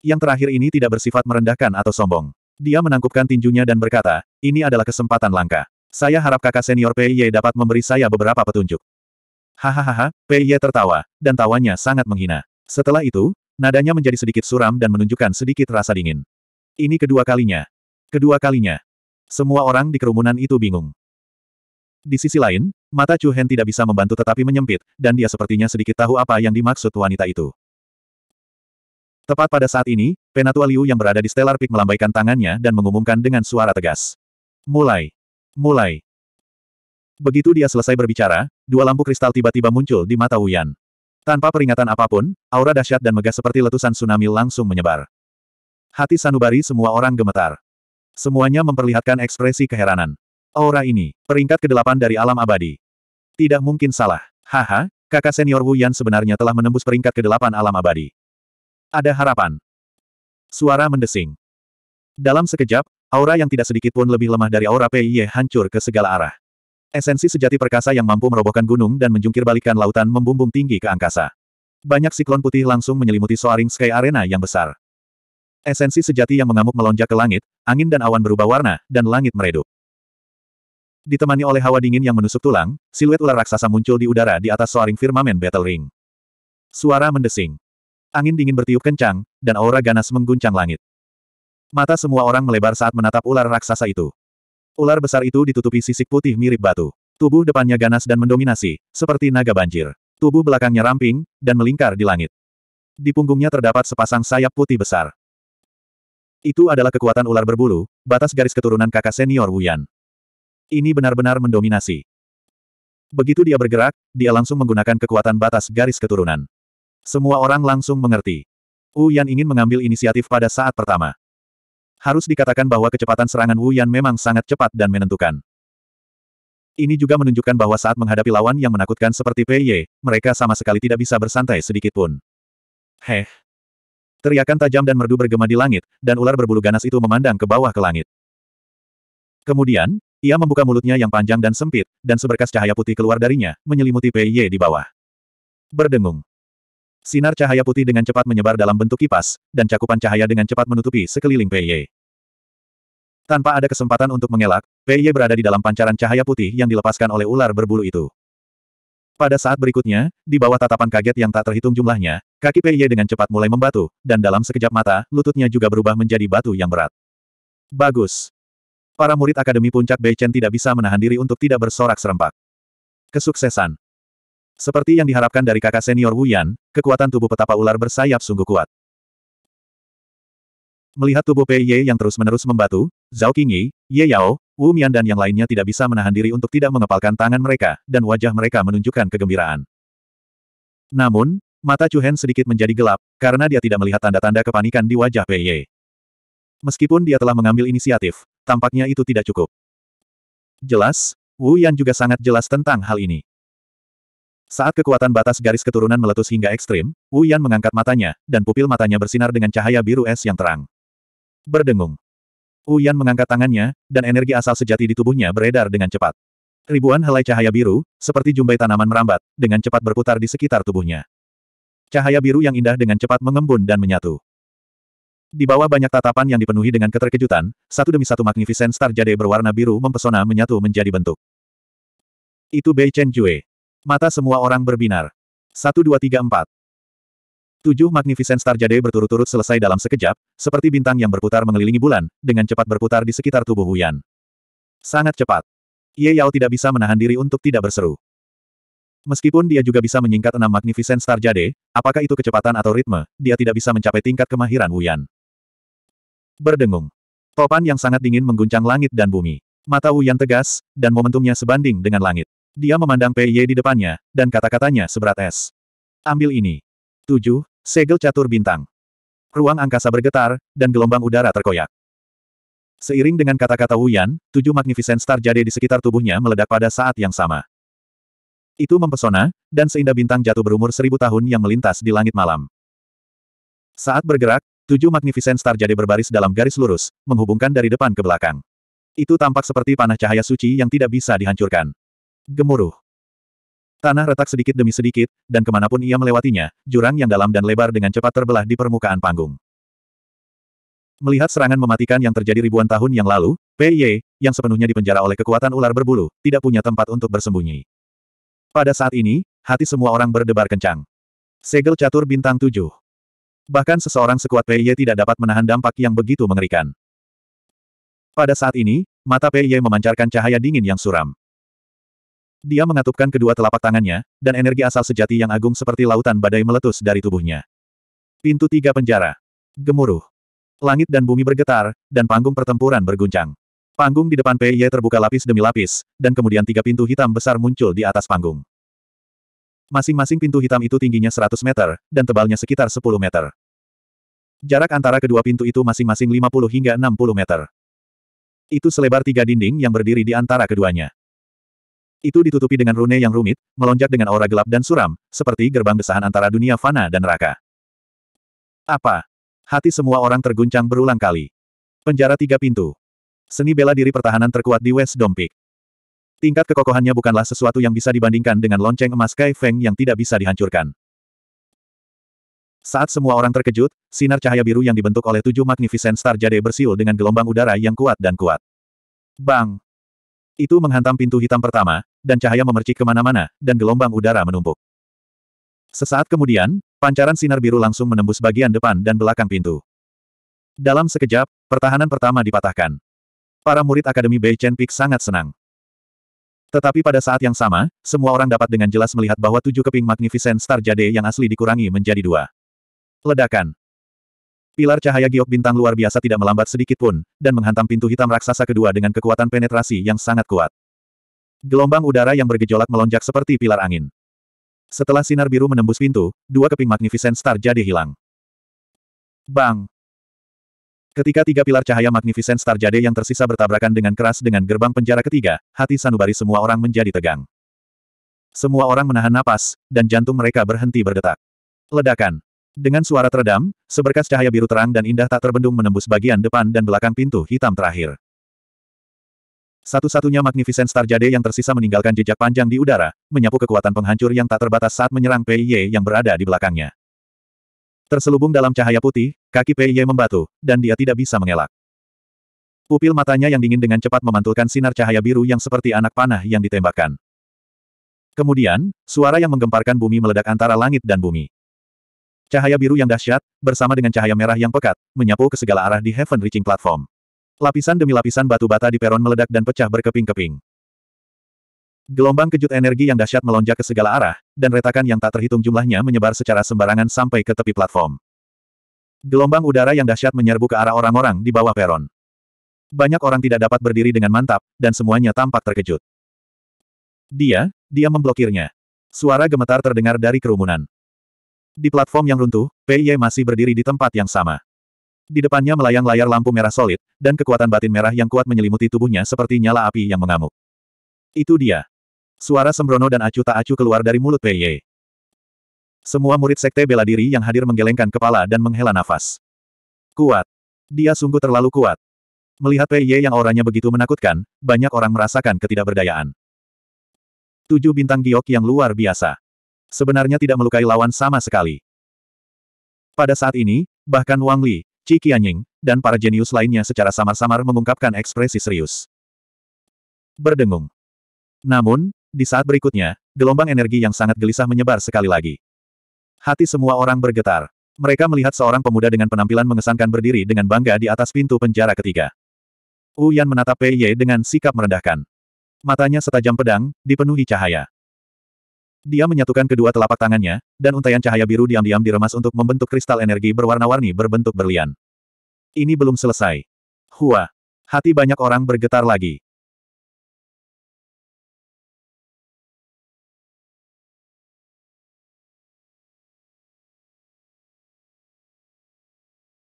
Yang terakhir ini tidak bersifat merendahkan atau sombong. Dia menangkupkan tinjunya dan berkata, ini adalah kesempatan langka. Saya harap kakak senior Pei Ye dapat memberi saya beberapa petunjuk. Hahaha, Pei Ye tertawa, dan tawanya sangat menghina. Setelah itu, nadanya menjadi sedikit suram dan menunjukkan sedikit rasa dingin. Ini kedua kalinya. Kedua kalinya. Semua orang di kerumunan itu bingung. Di sisi lain, mata Chu Hen tidak bisa membantu tetapi menyempit, dan dia sepertinya sedikit tahu apa yang dimaksud wanita itu. Tepat pada saat ini, Penatua Liu yang berada di Stellar Peak melambaikan tangannya dan mengumumkan dengan suara tegas. Mulai! Mulai! Begitu dia selesai berbicara, dua lampu kristal tiba-tiba muncul di mata Wuyan. Tanpa peringatan apapun, aura dahsyat dan megah seperti letusan tsunami langsung menyebar. Hati sanubari semua orang gemetar. Semuanya memperlihatkan ekspresi keheranan. Aura ini, peringkat ke-8 dari alam abadi. Tidak mungkin salah. Haha, kakak senior Wu Yan sebenarnya telah menembus peringkat ke-8 alam abadi. Ada harapan. Suara mendesing. Dalam sekejap, aura yang tidak sedikit pun lebih lemah dari aura Pei Ye hancur ke segala arah. Esensi sejati perkasa yang mampu merobohkan gunung dan menjungkirbalikan lautan membumbung tinggi ke angkasa. Banyak siklon putih langsung menyelimuti Soaring Sky Arena yang besar. Esensi sejati yang mengamuk melonjak ke langit, angin dan awan berubah warna, dan langit meredup. Ditemani oleh hawa dingin yang menusuk tulang, siluet ular raksasa muncul di udara di atas soaring firmament Battle Ring. Suara mendesing. Angin dingin bertiup kencang, dan aura ganas mengguncang langit. Mata semua orang melebar saat menatap ular raksasa itu. Ular besar itu ditutupi sisik putih mirip batu. Tubuh depannya ganas dan mendominasi, seperti naga banjir. Tubuh belakangnya ramping, dan melingkar di langit. Di punggungnya terdapat sepasang sayap putih besar. Itu adalah kekuatan ular berbulu, batas garis keturunan kakak senior Wuyan. Ini benar-benar mendominasi. Begitu dia bergerak, dia langsung menggunakan kekuatan batas garis keturunan. Semua orang langsung mengerti. Wu Yan ingin mengambil inisiatif pada saat pertama. Harus dikatakan bahwa kecepatan serangan Wu Yan memang sangat cepat dan menentukan. Ini juga menunjukkan bahwa saat menghadapi lawan yang menakutkan seperti Pei Ye, mereka sama sekali tidak bisa bersantai sedikit pun. Heh. Teriakan tajam dan merdu bergema di langit, dan ular berbulu ganas itu memandang ke bawah ke langit. Kemudian, ia membuka mulutnya yang panjang dan sempit, dan seberkas cahaya putih keluar darinya, menyelimuti Pei Ye di bawah. Berdengung. Sinar cahaya putih dengan cepat menyebar dalam bentuk kipas, dan cakupan cahaya dengan cepat menutupi sekeliling Pei Ye. Tanpa ada kesempatan untuk mengelak, Pei Ye berada di dalam pancaran cahaya putih yang dilepaskan oleh ular berbulu itu. Pada saat berikutnya, di bawah tatapan kaget yang tak terhitung jumlahnya, kaki Pei Ye dengan cepat mulai membatu, dan dalam sekejap mata, lututnya juga berubah menjadi batu yang berat. Bagus. Para murid Akademi Puncak Beichen tidak bisa menahan diri untuk tidak bersorak serempak. Kesuksesan. Seperti yang diharapkan dari kakak senior Wu Yan, kekuatan tubuh petapa ular bersayap sungguh kuat. Melihat tubuh Pei Ye yang terus-menerus membatu, Zhao Qingyi, Ye Yao, Wu Mian dan yang lainnya tidak bisa menahan diri untuk tidak mengepalkan tangan mereka, dan wajah mereka menunjukkan kegembiraan. Namun, mata Chu Hen sedikit menjadi gelap, karena dia tidak melihat tanda-tanda kepanikan di wajah Pei Ye. Meskipun dia telah mengambil inisiatif, tampaknya itu tidak cukup. Jelas, Wu Yan juga sangat jelas tentang hal ini. Saat kekuatan batas garis keturunan meletus hingga ekstrim, Wu Yan mengangkat matanya, dan pupil matanya bersinar dengan cahaya biru es yang terang. Berdengung. Wu Yan mengangkat tangannya, dan energi asal sejati di tubuhnya beredar dengan cepat. Ribuan helai cahaya biru, seperti jumbai tanaman merambat, dengan cepat berputar di sekitar tubuhnya. Cahaya biru yang indah dengan cepat mengembun dan menyatu. Di bawah banyak tatapan yang dipenuhi dengan keterkejutan, satu demi satu magnificent star jade berwarna biru mempesona menyatu menjadi bentuk. Itu Bei Chen Jue. Mata semua orang berbinar. Satu dua tiga empat. Tujuh Magnificent Star Jade berturut-turut selesai dalam sekejap, seperti bintang yang berputar mengelilingi bulan, dengan cepat berputar di sekitar tubuh Huyan. Sangat cepat. Ye Yao tidak bisa menahan diri untuk tidak berseru. Meskipun dia juga bisa menyingkat enam Magnificent Star Jade, apakah itu kecepatan atau ritme, dia tidak bisa mencapai tingkat kemahiran Huyan. Berdengung. Topan yang sangat dingin mengguncang langit dan bumi. Mata Huyan tegas, dan momentumnya sebanding dengan langit. Dia memandang Pei Ye di depannya, dan kata-katanya seberat es. Ambil ini. 7. Segel catur bintang. Ruang angkasa bergetar, dan gelombang udara terkoyak. Seiring dengan kata-kata Wuyan, tujuh magnificent star jade di sekitar tubuhnya meledak pada saat yang sama. Itu mempesona, dan seindah bintang jatuh berumur seribu tahun yang melintas di langit malam. Saat bergerak, tujuh magnificent star jade berbaris dalam garis lurus, menghubungkan dari depan ke belakang. Itu tampak seperti panah cahaya suci yang tidak bisa dihancurkan. Gemuruh. Tanah retak sedikit demi sedikit, dan kemanapun ia melewatinya, jurang yang dalam dan lebar dengan cepat terbelah di permukaan panggung. Melihat serangan mematikan yang terjadi ribuan tahun yang lalu, PY, yang sepenuhnya dipenjara oleh kekuatan ular berbulu, tidak punya tempat untuk bersembunyi. Pada saat ini, hati semua orang berdebar kencang. Segel catur bintang tujuh. Bahkan seseorang sekuat PY tidak dapat menahan dampak yang begitu mengerikan. Pada saat ini, mata PY memancarkan cahaya dingin yang suram. Dia mengatupkan kedua telapak tangannya, dan energi asal sejati yang agung seperti lautan badai meletus dari tubuhnya. Pintu tiga penjara. Gemuruh. Langit dan bumi bergetar, dan panggung pertempuran berguncang. Panggung di depan Pei Ye terbuka lapis demi lapis, dan kemudian tiga pintu hitam besar muncul di atas panggung. Masing-masing pintu hitam itu tingginya 100 meter, dan tebalnya sekitar 10 meter. Jarak antara kedua pintu itu masing-masing 50 hingga 60 meter. Itu selebar tiga dinding yang berdiri di antara keduanya. Itu ditutupi dengan rune yang rumit, melonjak dengan aura gelap dan suram, seperti gerbang desahan antara dunia fana dan neraka. Apa? Hati semua orang terguncang berulang kali. Penjara tiga pintu. Seni bela diri pertahanan terkuat di West Dompik. Tingkat kekokohannya bukanlah sesuatu yang bisa dibandingkan dengan lonceng emas Kai Feng yang tidak bisa dihancurkan. Saat semua orang terkejut, sinar cahaya biru yang dibentuk oleh tujuh Magnificent Star Jade bersiul dengan gelombang udara yang kuat dan kuat. Bang! Itu menghantam pintu hitam pertama, dan cahaya memercik kemana-mana, dan gelombang udara menumpuk. Sesaat kemudian, pancaran sinar biru langsung menembus bagian depan dan belakang pintu. Dalam sekejap, pertahanan pertama dipatahkan. Para murid Akademi Bei Chen Peak sangat senang. Tetapi pada saat yang sama, semua orang dapat dengan jelas melihat bahwa tujuh keping Magnificent Star Jade yang asli dikurangi menjadi dua. Ledakan. Pilar cahaya giok bintang luar biasa tidak melambat sedikit pun, dan menghantam pintu hitam raksasa kedua dengan kekuatan penetrasi yang sangat kuat. Gelombang udara yang bergejolak melonjak seperti pilar angin. Setelah sinar biru menembus pintu, dua keping Magnificent Star jadi hilang. Bang! Ketika tiga pilar cahaya Magnificent Star Jade yang tersisa bertabrakan dengan keras dengan gerbang penjara ketiga, hati sanubari semua orang menjadi tegang. Semua orang menahan napas, dan jantung mereka berhenti berdetak. Ledakan. Dengan suara teredam, seberkas cahaya biru terang dan indah tak terbendung menembus bagian depan dan belakang pintu hitam terakhir. Satu-satunya Magnificent Star Jade yang tersisa meninggalkan jejak panjang di udara, menyapu kekuatan penghancur yang tak terbatas saat menyerang Pei Ye yang berada di belakangnya. Terselubung dalam cahaya putih, kaki Pei Ye membatu, dan dia tidak bisa mengelak. Pupil matanya yang dingin dengan cepat memantulkan sinar cahaya biru yang seperti anak panah yang ditembakkan. Kemudian, suara yang menggemparkan bumi meledak antara langit dan bumi. Cahaya biru yang dahsyat, bersama dengan cahaya merah yang pekat, menyapu ke segala arah di Heaven Reaching Platform. Lapisan demi lapisan batu bata di peron meledak dan pecah berkeping-keping. Gelombang kejut energi yang dahsyat melonjak ke segala arah, dan retakan yang tak terhitung jumlahnya menyebar secara sembarangan sampai ke tepi platform. Gelombang udara yang dahsyat menyerbu ke arah orang-orang di bawah peron. Banyak orang tidak dapat berdiri dengan mantap, dan semuanya tampak terkejut. Dia, dia memblokirnya. Suara gemetar terdengar dari kerumunan. Di platform yang runtuh, Pei Ye masih berdiri di tempat yang sama. Di depannya melayang layar lampu merah solid, dan kekuatan batin merah yang kuat menyelimuti tubuhnya seperti nyala api yang mengamuk. Itu dia. Suara sembrono dan acu tak acu keluar dari mulut Pei Ye. Semua murid sekte bela diri yang hadir menggelengkan kepala dan menghela nafas. Kuat. Dia sungguh terlalu kuat. Melihat Pei Ye yang orangnya begitu menakutkan, banyak orang merasakan ketidakberdayaan. Tujuh bintang giok yang luar biasa sebenarnya tidak melukai lawan sama sekali. Pada saat ini, bahkan Wang Li, Qi Qianying, dan para jenius lainnya secara samar-samar mengungkapkan ekspresi serius. Berdengung. Namun, di saat berikutnya, gelombang energi yang sangat gelisah menyebar sekali lagi. Hati semua orang bergetar. Mereka melihat seorang pemuda dengan penampilan mengesankan berdiri dengan bangga di atas pintu penjara ketiga. Uyan menatap Pei Ye dengan sikap merendahkan. Matanya setajam pedang, dipenuhi cahaya. Dia menyatukan kedua telapak tangannya, dan untaian cahaya biru diam-diam diremas untuk membentuk kristal energi berwarna-warni berbentuk berlian. Ini belum selesai. Hua. Hati banyak orang bergetar lagi.